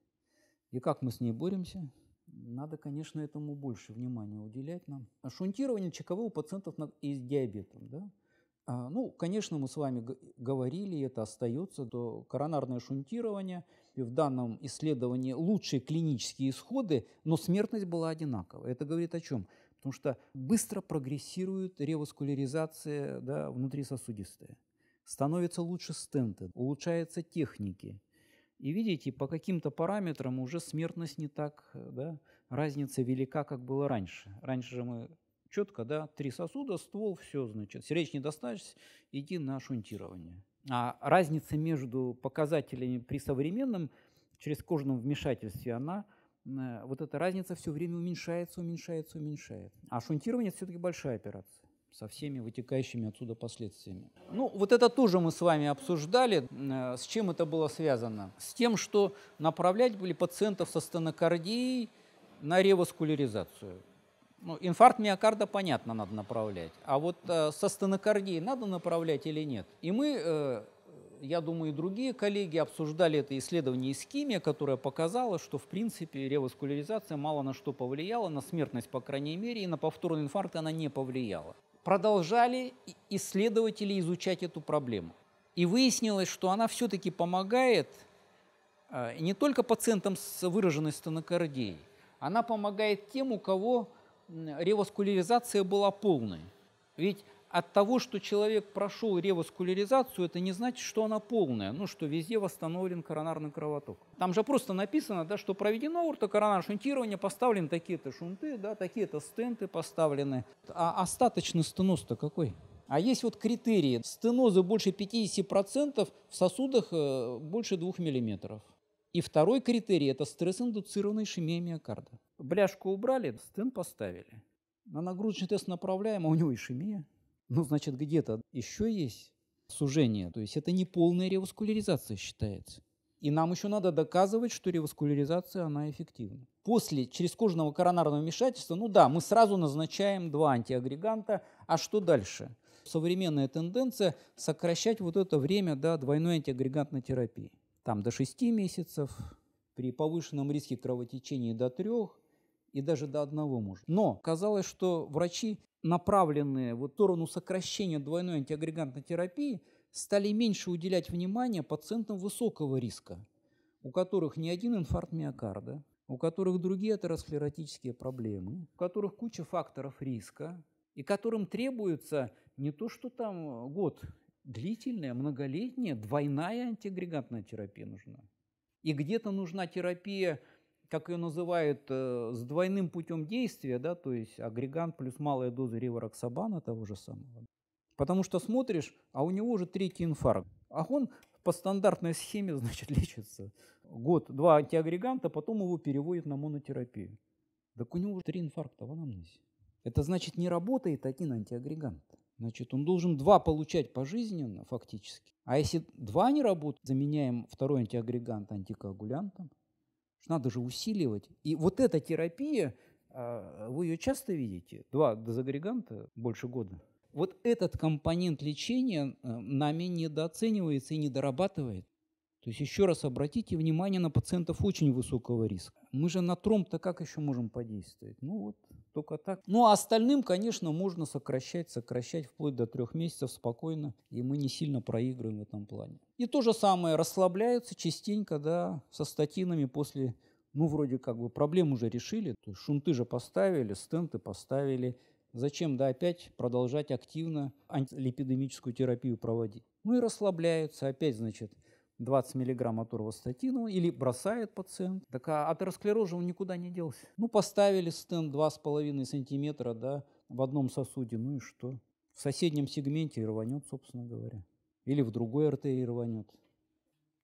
И как мы с ней боремся? Надо, конечно, этому больше внимания уделять нам. А шунтирование ЧКВ у пациентов и с диабетом. Да? А, ну, конечно, мы с вами говорили, это остается, то коронарное шунтирование. И в данном исследовании лучшие клинические исходы, но смертность была одинакова. Это говорит о чем? Потому что быстро прогрессирует реваскуляризация да, внутрисосудистая. Становятся лучше стенты, улучшаются техники, и видите, по каким-то параметрам уже смертность не так, э, да, разница велика, как было раньше. Раньше же мы четко, да, три сосуда, ствол, все, значит, сердечный достаточность, иди на шунтирование. А разница между показателями при современном через кожном вмешательстве, она, э, вот эта разница все время уменьшается, уменьшается, уменьшается. А шунтирование – это все-таки большая операция со всеми вытекающими отсюда последствиями. Ну, вот это тоже мы с вами обсуждали. Э, с чем это было связано? С тем, что направлять были пациентов со стенокардией на реваскуляризацию. Ну, инфаркт миокарда, понятно, надо направлять. А вот э, со стенокардией надо направлять или нет? И мы, э, я думаю, и другие коллеги обсуждали это исследование «Искимия», которое показало, что, в принципе, реваскуляризация мало на что повлияла, на смертность, по крайней мере, и на повторный инфаркт она не повлияла продолжали исследователи изучать эту проблему. И выяснилось, что она все-таки помогает э, не только пациентам с выраженной стенокардией, она помогает тем, у кого реваскуляризация была полной. Ведь от того, что человек прошел реваскуляризацию, это не значит, что она полная, ну, что везде восстановлен коронарный кровоток. Там же просто написано, да, что проведено ортокоронарное шунтирование, поставлены такие-то шунты, да, такие-то стенты поставлены. А остаточный стеноз-то какой? А есть вот критерии. Стенозы больше 50%, в сосудах э, больше 2 мм. И второй критерий – это стресс-индуцированная ишемия миокарда. Бляшку убрали, стен поставили. На нагрудочный тест направляем, а у него ишемия. Ну, значит, где-то еще есть сужение. То есть это не полная реваскуляризация считается. И нам еще надо доказывать, что реваскуляризация, она эффективна. После черезкожного коронарного вмешательства, ну да, мы сразу назначаем два антиагреганта, а что дальше? Современная тенденция сокращать вот это время до двойной антиагрегантной терапии. Там до 6 месяцев, при повышенном риске кровотечения до 3 и даже до одного может. Но казалось, что врачи направленные в сторону сокращения двойной антиагрегантной терапии, стали меньше уделять внимания пациентам высокого риска, у которых не один инфаркт миокарда, у которых другие атеросклеротические проблемы, у которых куча факторов риска, и которым требуется не то, что там год, длительная, многолетняя, двойная антиагрегантная терапия нужна. И где-то нужна терапия как ее называют, э, с двойным путем действия, да, то есть агрегант плюс малая доза ривороксабана того же самого. Потому что смотришь, а у него уже третий инфаркт. А он по стандартной схеме, значит, лечится год-два антиагреганта, потом его переводят на монотерапию. Так у него уже три инфаркта в анамнезе. Это значит, не работает один антиагрегант. Значит, он должен два получать пожизненно фактически. А если два не работают, заменяем второй антиагрегант антикоагулянтом, что надо же усиливать. И вот эта терапия, а, вы ее часто видите? Два дезагреганта больше года. Вот этот компонент лечения э, нами недооценивается и недорабатывает. То есть еще раз обратите внимание на пациентов очень высокого риска. Мы же на тромб-то как еще можем подействовать? Ну вот только так. Ну, а остальным, конечно, можно сокращать, сокращать вплоть до трех месяцев спокойно, и мы не сильно проигрываем в этом плане. И то же самое, расслабляются частенько, да, со статинами после, ну, вроде как бы проблем уже решили, то есть шунты же поставили, стенты поставили, Зачем, да, опять продолжать активно антилипидемическую терапию проводить? Ну и расслабляются, опять, значит, 20 миллиграмм аторвостатина или бросает пациент. Так а атеросклероз он никуда не делся. Ну, поставили стенд 2,5 сантиметра, да, в одном сосуде, ну и что? В соседнем сегменте рванет, собственно говоря. Или в другой артерии рванет.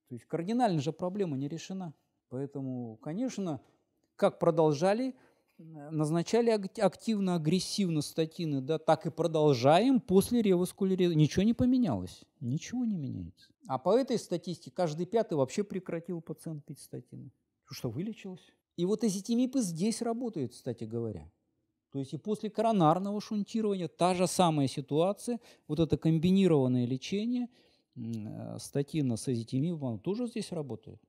То есть кардинально же проблема не решена. Поэтому, конечно, как продолжали Э, назначали активно-агрессивно статины, да, так и продолжаем после ревоскуляризации. Ничего не поменялось, ничего не меняется. А по этой статистике каждый пятый вообще прекратил пациент пить статины. Что, вылечилось? И вот эзитимип здесь работают, кстати говоря. То есть и после коронарного шунтирования та же самая ситуация, вот это комбинированное лечение, э, статина с азитимибом, тоже здесь работает.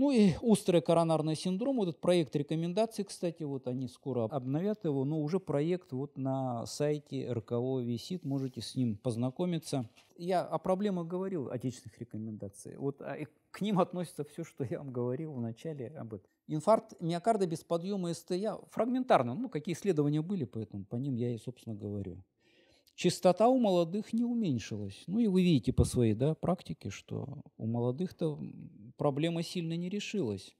Ну и острый коронарный синдром, вот этот проект рекомендаций, кстати, вот они скоро обновят его, но уже проект вот на сайте РКО висит, можете с ним познакомиться. Я о проблемах говорил, отечественных рекомендаций. Вот а к ним относится все, что я вам говорил в начале об этом. Инфаркт миокарда без подъема СТЯ фрагментарно, ну какие исследования были, поэтому по ним я и, собственно, говорю. Чистота у молодых не уменьшилась. Ну и вы видите по своей да, практике, что у молодых-то проблема сильно не решилась.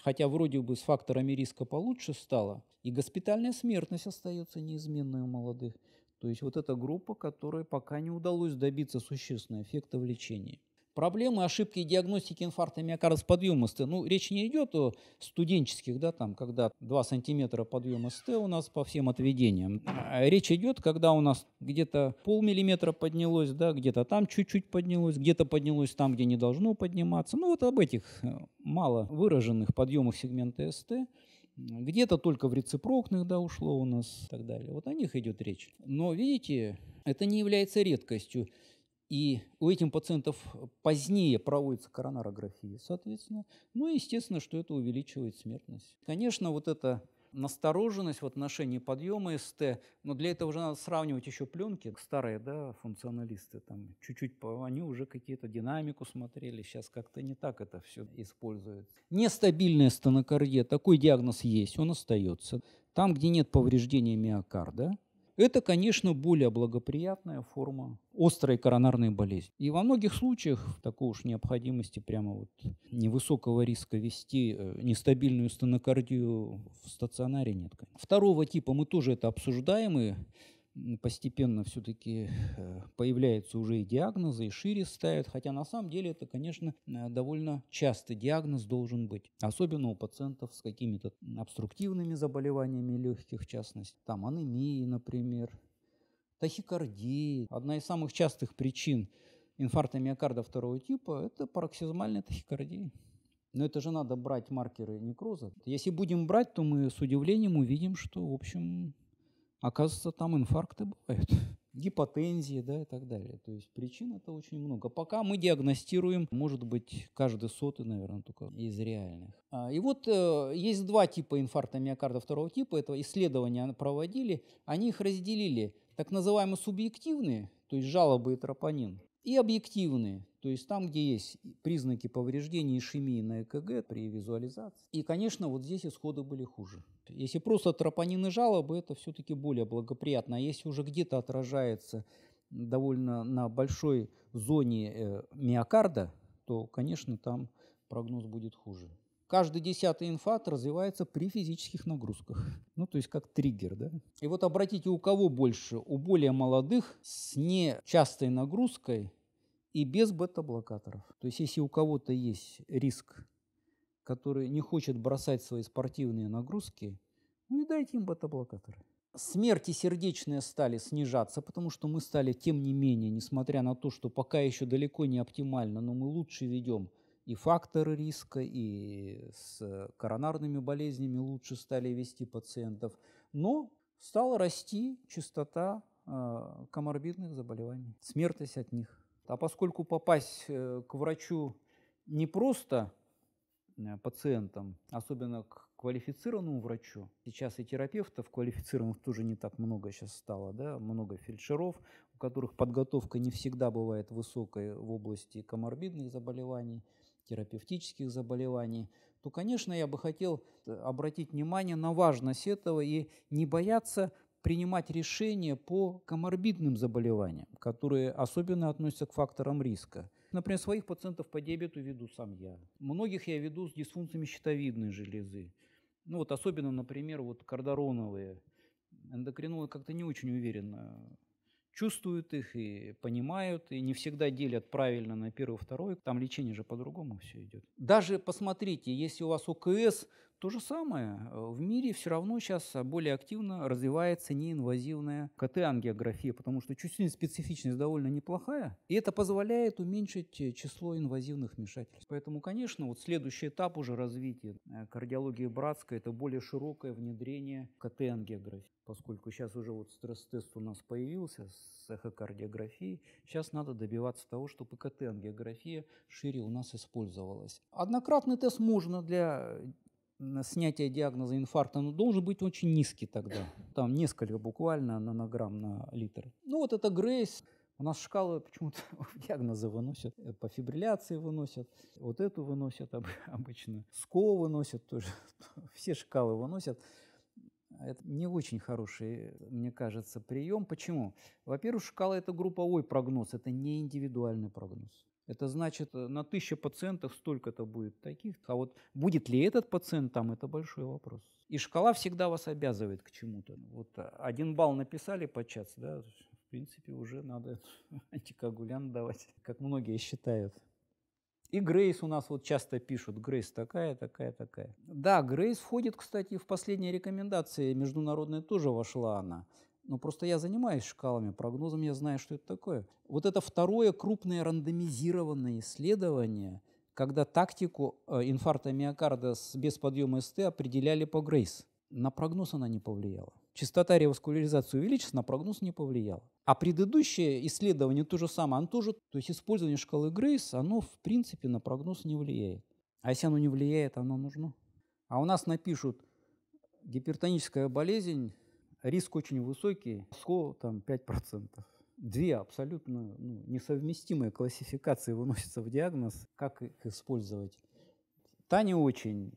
Хотя вроде бы с факторами риска получше стало, и госпитальная смертность остается неизменной у молодых. То есть вот эта группа, которой пока не удалось добиться существенного эффекта в лечении проблемы, ошибки диагностики инфаркта миокарда подъема СТ. Ну, речь не идет о студенческих, да, там, когда 2 сантиметра подъема СТ у нас по всем отведениям. А речь идет, когда у нас где-то полмиллиметра поднялось, да, где-то там чуть-чуть поднялось, где-то поднялось там, где не должно подниматься. Ну, вот об этих э, мало выраженных подъемах сегмента СТ. Где-то только в реципрокных, да, ушло у нас и так далее. Вот о них идет речь. Но, видите, это не является редкостью. И у этих пациентов позднее проводится коронарография, соответственно. Ну и естественно, что это увеличивает смертность. Конечно, вот эта настороженность в отношении подъема СТ, но для этого уже надо сравнивать еще пленки. Старые да, функционалисты, там чуть-чуть они уже какие-то динамику смотрели, сейчас как-то не так это все используют. Нестабильная стенокардия, такой диагноз есть, он остается. Там, где нет повреждения миокарда, это, конечно, более благоприятная форма острой коронарной болезни. И во многих случаях такой уж необходимости прямо вот невысокого риска вести э, нестабильную стенокардию в стационаре нет. Второго типа мы тоже это обсуждаем, и постепенно все-таки э, появляются уже и диагнозы, и шире ставят, хотя на самом деле это, конечно, э, довольно часто диагноз должен быть, особенно у пациентов с какими-то обструктивными заболеваниями легких, в частности, там анемии, например, тахикардии. Одна из самых частых причин инфаркта миокарда второго типа – это пароксизмальная тахикардия. Но это же надо брать маркеры некроза. Если будем брать, то мы с удивлением увидим, что, в общем, Оказывается, там инфаркты бывают, гипотензии да, и так далее. То есть причин это очень много. Пока мы диагностируем, может быть, каждый сотый, наверное, только из реальных. А, и вот э, есть два типа инфаркта миокарда второго типа. этого исследования проводили. Они их разделили. Так называемые субъективные, то есть жалобы и тропонин, и объективные, то есть там, где есть признаки повреждений, ишемии на ЭКГ при визуализации. И, конечно, вот здесь исходы были хуже. Если просто тропонины жалобы, это все-таки более благоприятно. А если уже где-то отражается довольно на большой зоне э, миокарда, то, конечно, там прогноз будет хуже каждый десятый инфаркт развивается при физических нагрузках. Ну, то есть как триггер, да? И вот обратите, у кого больше? У более молодых с нечастой нагрузкой и без бета-блокаторов. То есть если у кого-то есть риск, который не хочет бросать свои спортивные нагрузки, ну и дайте им бета-блокаторы. Смерти сердечные стали снижаться, потому что мы стали, тем не менее, несмотря на то, что пока еще далеко не оптимально, но мы лучше ведем и факторы риска, и с коронарными болезнями лучше стали вести пациентов. Но стала расти частота а, коморбидных заболеваний, смертность от них. А поскольку попасть э, к врачу не просто э, пациентам, особенно к квалифицированному врачу, сейчас и терапевтов квалифицированных тоже не так много сейчас стало, да, много фельдшеров, у которых подготовка не всегда бывает высокой в области коморбидных заболеваний – терапевтических заболеваний, то, конечно, я бы хотел э, обратить внимание на важность этого и не бояться принимать решения по коморбидным заболеваниям, которые особенно относятся к факторам риска. Например, своих пациентов по диабету веду сам я. Многих я веду с дисфункциями щитовидной железы. Ну вот особенно, например, вот кардароновые, эндокринолог как-то не очень уверен. Э, чувствуют их и понимают, и не всегда делят правильно на первый, второй. Там лечение же по-другому все идет. Даже посмотрите, если у вас ОКС, то же самое, э, в мире все равно сейчас э, более активно развивается неинвазивная КТ-ангиография, потому что чувствительность, специфичность довольно неплохая, и это позволяет уменьшить э, число инвазивных вмешательств. Поэтому, конечно, вот следующий этап уже развития кардиологии братской – это более широкое внедрение КТ-ангиографии. Поскольку сейчас уже вот стресс-тест у нас появился с эхокардиографией, сейчас надо добиваться того, чтобы КТ-ангиография шире у нас использовалась. Однократный тест можно для снятие диагноза инфаркта, но должен быть очень низкий тогда. Там несколько буквально нанограмм на литр. Ну вот это Грейс. У нас шкалы почему-то диагнозы выносят, э, по фибрилляции выносят, вот эту выносят обычно, СКО выносят тоже, все шкалы выносят. Это не очень хороший, мне кажется, прием. Почему? Во-первых, шкала – это групповой прогноз, это не индивидуальный прогноз. Это значит, э, на тысячу пациентов столько-то будет таких. А вот будет ли этот пациент там, это большой вопрос. И шкала всегда вас обязывает к чему-то. Вот э, один балл написали подчас, да, в принципе, уже надо антикоагулян давать, как многие считают. И Грейс у нас вот часто пишут, Грейс такая, такая, такая. Да, Грейс входит, кстати, в последние рекомендации международные тоже вошла она. Но ну, просто я занимаюсь шкалами, прогнозом я знаю, что это такое. Вот это второе крупное рандомизированное исследование, когда тактику э, инфаркта миокарда без подъема СТ определяли по Грейс. На прогноз она не повлияла. Частота реваскуляризации увеличилась, на прогноз не повлияла. А предыдущее исследование то же самое, оно тоже, то есть использование шкалы Грейс, оно в принципе на прогноз не влияет. А если оно не влияет, оно нужно. А у нас напишут гипертоническая болезнь Риск очень высокий, СКО там 5%. Две абсолютно ну, несовместимые классификации выносятся в диагноз, как их использовать. Та не очень,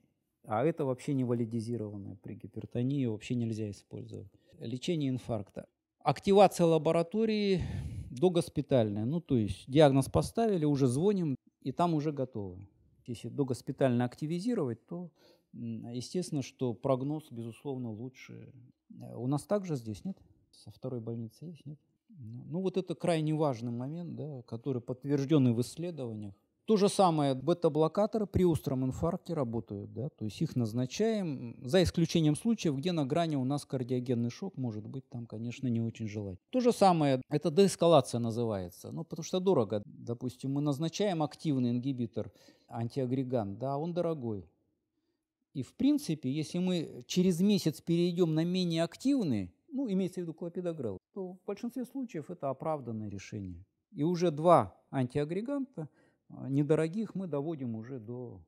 а это вообще не валидизированное при гипертонии, вообще нельзя использовать. Лечение инфаркта. Активация лаборатории догоспитальная, ну то есть диагноз поставили, уже звоним, и там уже готовы. Если догоспитально активизировать, то Естественно, что прогноз, безусловно, лучше. Э, у нас также здесь нет? Со второй больницы есть, нет? Ну, ну, вот это крайне важный момент, да, который подтвержден и в исследованиях. То же самое, бета-блокаторы при остром инфаркте работают, да, то есть их назначаем, за исключением случаев, где на грани у нас кардиогенный шок, может быть, там, конечно, не очень желательно. То же самое, это деэскалация называется, ну, потому что дорого. Допустим, мы назначаем активный ингибитор, антиагрегант, да, он дорогой, и, в принципе, если мы через месяц перейдем на менее активные, ну, имеется в виду клопидогрел, то в большинстве случаев это оправданное решение. И уже два антиагреганта а, недорогих мы доводим уже до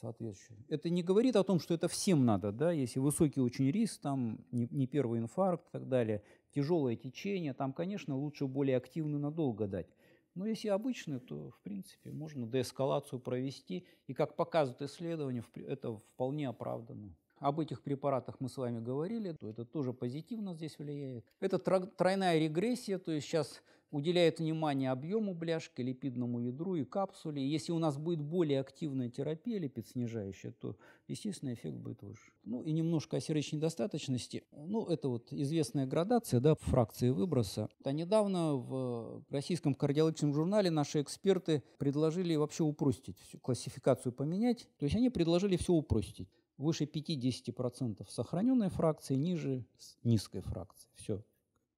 соответствующего. Это не говорит о том, что это всем надо, да, если высокий очень риск, там не, не первый инфаркт и так далее, тяжелое течение, там, конечно, лучше более активно надолго дать. Но ну, если обычно, то, в принципе, можно деэскалацию провести. И, как показывают исследования, это вполне оправдано. Об этих препаратах мы с вами говорили, то это тоже позитивно здесь влияет. Это тройная регрессия, то есть сейчас уделяет внимание объему бляшки, липидному ядру и капсуле. Если у нас будет более активная терапия липидснижающая, то, естественно, эффект будет выше. Ну и немножко о сердечной недостаточности. Ну, это вот известная градация, да, фракции выброса. А недавно в российском кардиологическом журнале наши эксперты предложили вообще упростить, всю классификацию поменять. То есть они предложили все упростить. Выше 50% сохраненной фракции, ниже низкой фракции. Все,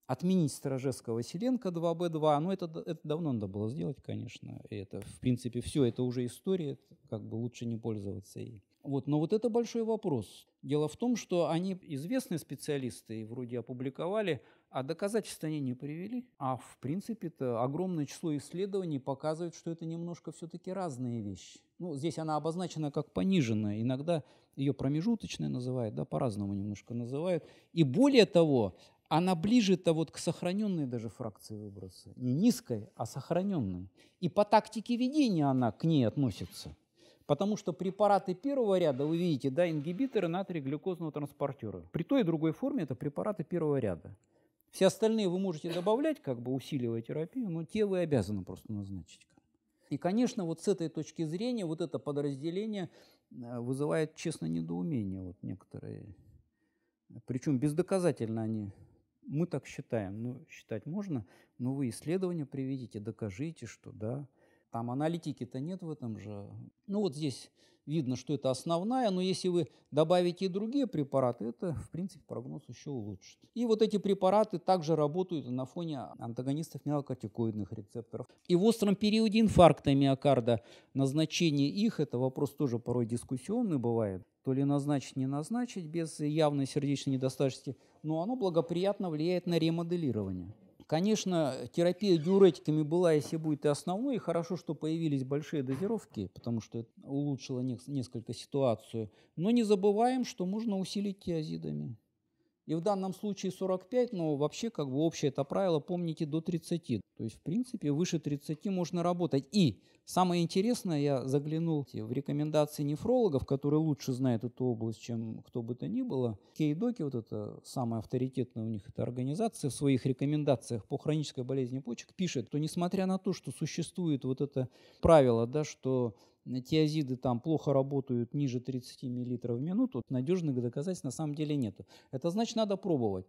отменить Сторожевского Василенко 2Б2, ну это, это давно надо было сделать, конечно, и это, в принципе, все, это уже история, как бы лучше не пользоваться ей. Вот, но вот это большой вопрос. Дело в том, что они известные специалисты и вроде опубликовали, а доказательств они не привели. А в принципе-то огромное число исследований показывает, что это немножко все-таки разные вещи. Ну, здесь она обозначена как пониженная. Иногда ее промежуточная называют, да, по-разному немножко называют. И более того, она ближе-то вот к сохраненной даже фракции выброса. Не низкой, а сохраненной. И по тактике ведения она к ней относится. Потому что препараты первого ряда, вы видите, да, ингибиторы натрий-глюкозного транспортера. При той и другой форме это препараты первого ряда. Все остальные вы можете добавлять, как бы усиливая терапию, но те вы обязаны просто назначить. И, конечно, вот с этой точки зрения вот это подразделение э, вызывает, честно, недоумение вот некоторые. Причем бездоказательно они мы так считаем. Ну, считать можно, но вы исследования приведите, докажите, что да. Там аналитики-то нет в этом же. Ну, вот здесь видно, что это основная, но если вы добавите и другие препараты, это, в принципе, прогноз еще улучшит. И вот эти препараты также работают на фоне антагонистов миокортикоидных рецепторов. И в остром периоде инфаркта миокарда назначение их, это вопрос тоже порой дискуссионный бывает, то ли назначить, не назначить без явной сердечной недостаточности, но оно благоприятно влияет на ремоделирование. Конечно, терапия диуретиками была, если будет и основной. И хорошо, что появились большие дозировки, потому что это улучшило несколько ситуацию. Но не забываем, что можно усилить тиазидами. И в данном случае 45, но вообще как бы общее это правило, помните, до 30. То есть, в принципе, выше 30 можно работать. И самое интересное, я заглянул в рекомендации нефрологов, которые лучше знают эту область, чем кто бы то ни было. Кейдоки, вот это самая авторитетная у них эта организация, в своих рекомендациях по хронической болезни почек пишет, что несмотря на то, что существует вот это правило, да, что тиазиды там плохо работают ниже 30 мл в минуту, надежных доказательств на самом деле нету. Это значит, надо пробовать.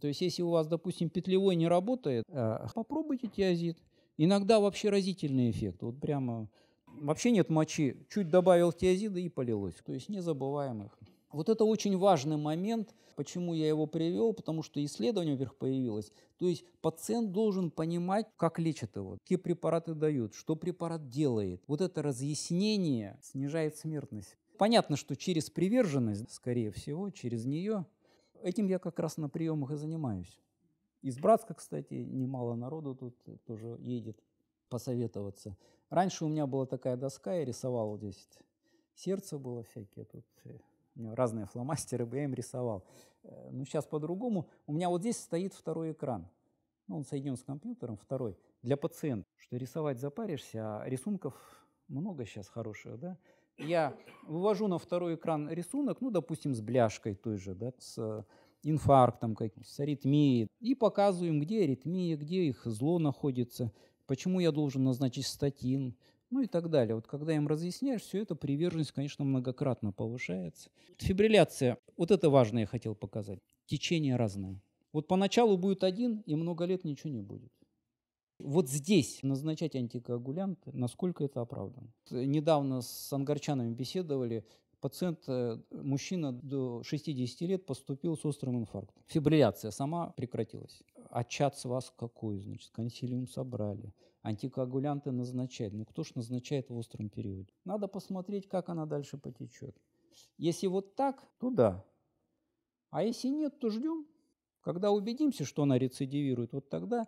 То есть, если у вас, допустим, петлевой не работает, э, попробуйте тиазид. Иногда вообще разительный эффект. Вот прямо вообще нет мочи. Чуть добавил тиазида и полилось. То есть не забываем их. Вот это очень важный момент, почему я его привел, потому что исследование, во-первых, появилось. То есть пациент должен понимать, как лечат его, какие препараты дают, что препарат делает. Вот это разъяснение снижает смертность. Понятно, что через приверженность, скорее всего, через нее, этим я как раз на приемах и занимаюсь. Из Братска, кстати, немало народу тут тоже едет посоветоваться. Раньше у меня была такая доска, я рисовал здесь сердце было всякие тут э, разные фломастеры бы я им рисовал. Э, но сейчас по-другому. У меня вот здесь стоит второй экран. Ну, он соединен с компьютером, второй. Для пациента, что рисовать запаришься, а рисунков много сейчас хороших, да? Я вывожу на второй экран рисунок, ну, допустим, с бляшкой той же, да, с э, инфарктом, каким, с аритмией, и показываем, где аритмия, где их зло находится, почему я должен назначить статин, ну и так далее. Вот когда им разъясняешь, все это приверженность, конечно, многократно повышается. Фибрилляция, вот это важно я хотел показать. Течение разное. Вот поначалу будет один, и много лет ничего не будет. Вот здесь назначать антикоагулянты, насколько это оправдано. Недавно с ангарчанами беседовали, пациент, э, мужчина до 60 лет поступил с острым инфарктом. Фибрилляция сама прекратилась. А чат с вас какой, значит, консилиум собрали антикоагулянты назначать. Ну кто ж назначает в остром периоде? Надо посмотреть, как она дальше потечет. Если вот так, то да. А если нет, то ждем. Когда убедимся, что она рецидивирует, вот тогда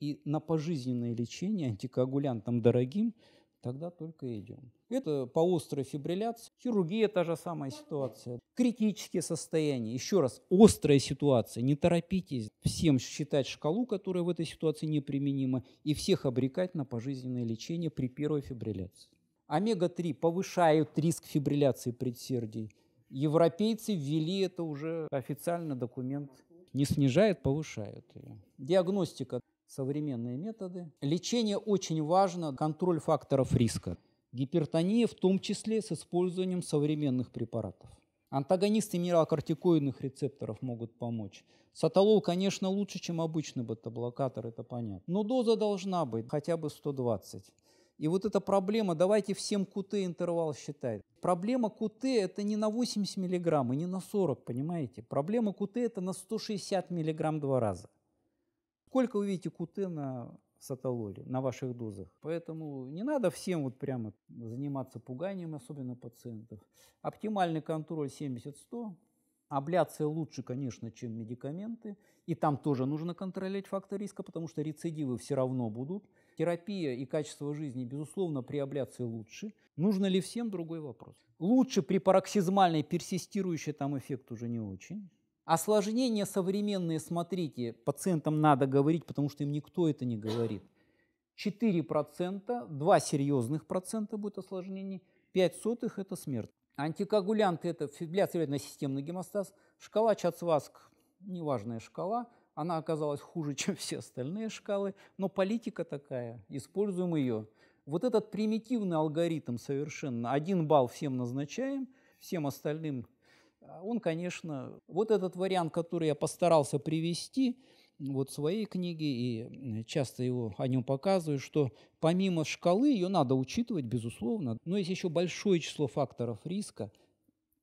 и на пожизненное лечение антикоагулянтом дорогим – Тогда только идем. Это по острой фибрилляции. Хирургия – та же самая ситуация. Критические состояния. Еще раз, острая ситуация. Не торопитесь всем считать шкалу, которая в этой ситуации неприменима, и всех обрекать на пожизненное лечение при первой фибрилляции. Омега-3 повышают риск фибрилляции предсердий. Европейцы ввели это уже официально документ. Не снижает, повышают ее. Диагностика современные методы. Лечение очень важно, контроль факторов риска. Гипертония в том числе с использованием современных препаратов. Антагонисты мирокортикоидных рецепторов могут помочь. Сатолол, конечно, лучше, чем обычный бета-блокатор, это понятно. Но доза должна быть хотя бы 120. И вот эта проблема, давайте всем QT интервал считать. Проблема QT это не на 80 миллиграмм и не на 40, понимаете? Проблема QT это на 160 миллиграмм два раза. Сколько вы видите кутена в саталоле на ваших дозах? Поэтому не надо всем вот прямо заниматься пуганием, особенно пациентов. Оптимальный контроль 70-100. Абляция лучше, конечно, чем медикаменты. И там тоже нужно контролировать фактор риска, потому что рецидивы все равно будут. Терапия и качество жизни, безусловно, при абляции лучше. Нужно ли всем, другой вопрос. Лучше при пароксизмальной персистирующей там эффект уже не очень. Осложнения современные, смотрите, пациентам надо говорить, потому что им никто это не говорит. 4%, 2 серьезных процента будет осложнений, 5 сотых – это смерть. Антикоагулянты – это фибрилляцированно-системный гемостаз, шкала Чацваск – неважная шкала, она оказалась хуже, чем все остальные шкалы, но политика такая, используем ее. Вот этот примитивный алгоритм совершенно, один балл всем назначаем, всем остальным а он, конечно, вот этот вариант, который я постарался привести, вот в своей книге, и часто его о нем показываю, что помимо шкалы ее надо учитывать, безусловно, но есть еще большое число факторов риска,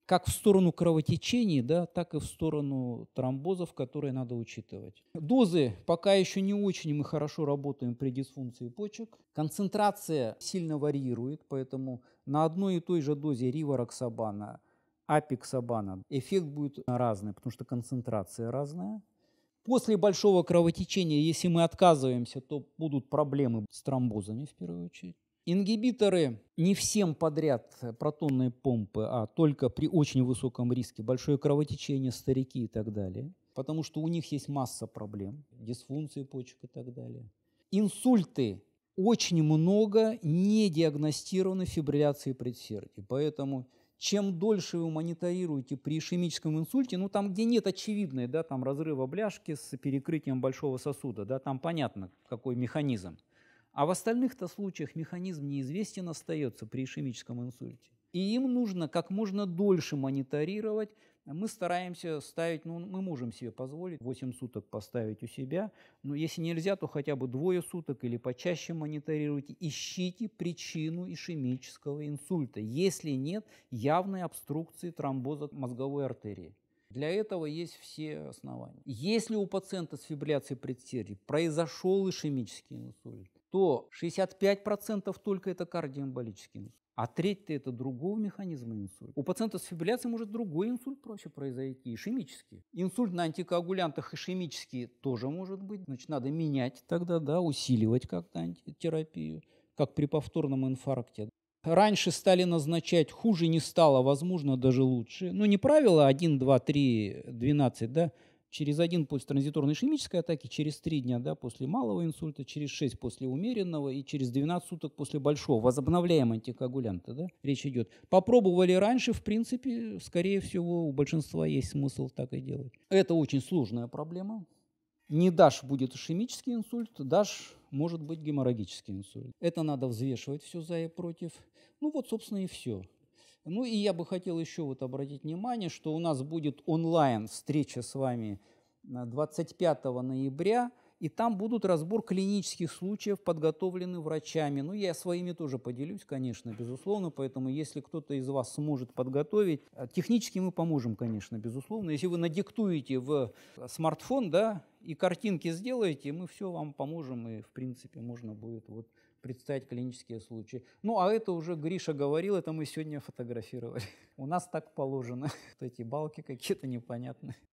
как в сторону кровотечений, да, так и в сторону тромбозов, которые надо учитывать. Дозы пока еще не очень мы хорошо работаем при дисфункции почек. Концентрация сильно варьирует, поэтому на одной и той же дозе ривароксабана – апиксабана. Эффект будет разный, потому что концентрация разная. После большого кровотечения, если мы отказываемся, то будут проблемы с тромбозами в первую очередь. Ингибиторы не всем подряд протонные помпы, а только при очень высоком риске. Большое кровотечение, старики и так далее. Потому что у них есть масса проблем, дисфункции почек и так далее. Инсульты очень много не диагностированы фибрилляции предсердий. Поэтому чем дольше вы мониторируете при ишемическом инсульте, ну там, где нет очевидной, да, там разрыва бляшки с перекрытием большого сосуда, да, там понятно, какой механизм. А в остальных-то случаях механизм неизвестен остается при ишемическом инсульте. И им нужно как можно дольше мониторировать. Мы стараемся ставить, ну, мы можем себе позволить 8 суток поставить у себя, но если нельзя, то хотя бы двое суток или почаще мониторируйте. Ищите причину ишемического инсульта, если нет явной обструкции тромбоза мозговой артерии. Для этого есть все основания. Если у пациента с фибрилляцией предсердий произошел ишемический инсульт, то 65% только это кардиомболический инсульт. А треть-то это другого механизма инсульта. У пациента с фибрилляцией может другой инсульт проще произойти, ишемический. Инсульт на антикоагулянтах ишемический тоже может быть. Значит, надо менять тогда, да, усиливать как-то антитерапию, как при повторном инфаркте. Раньше стали назначать, хуже не стало, возможно, даже лучше. Ну, не правило 1, 2, 3, 12, да, через один после транзиторной ишемической атаки, через три дня да, после малого инсульта, через шесть после умеренного и через 12 суток после большого. Возобновляем антикоагулянты, да, речь идет. Попробовали раньше, в принципе, скорее всего, у большинства есть смысл так и делать. Это очень сложная проблема. Не дашь будет ишемический инсульт, дашь может быть геморрагический инсульт. Это надо взвешивать все за и против. Ну вот, собственно, и все. Ну и я бы хотел еще вот обратить внимание, что у нас будет онлайн встреча с вами 25 э, ноября, и там будут разбор клинических случаев, подготовлены врачами. Ну, я своими тоже поделюсь, конечно, безусловно, поэтому если кто-то из вас сможет подготовить, э, технически мы поможем, конечно, безусловно. Если вы надиктуете в э, смартфон, да, и картинки сделаете, мы все вам поможем, и, в принципе, можно будет вот представить клинические случаи. Ну, а это уже Гриша говорил, это мы сегодня фотографировали. У нас так положено. Вот эти балки какие-то непонятные.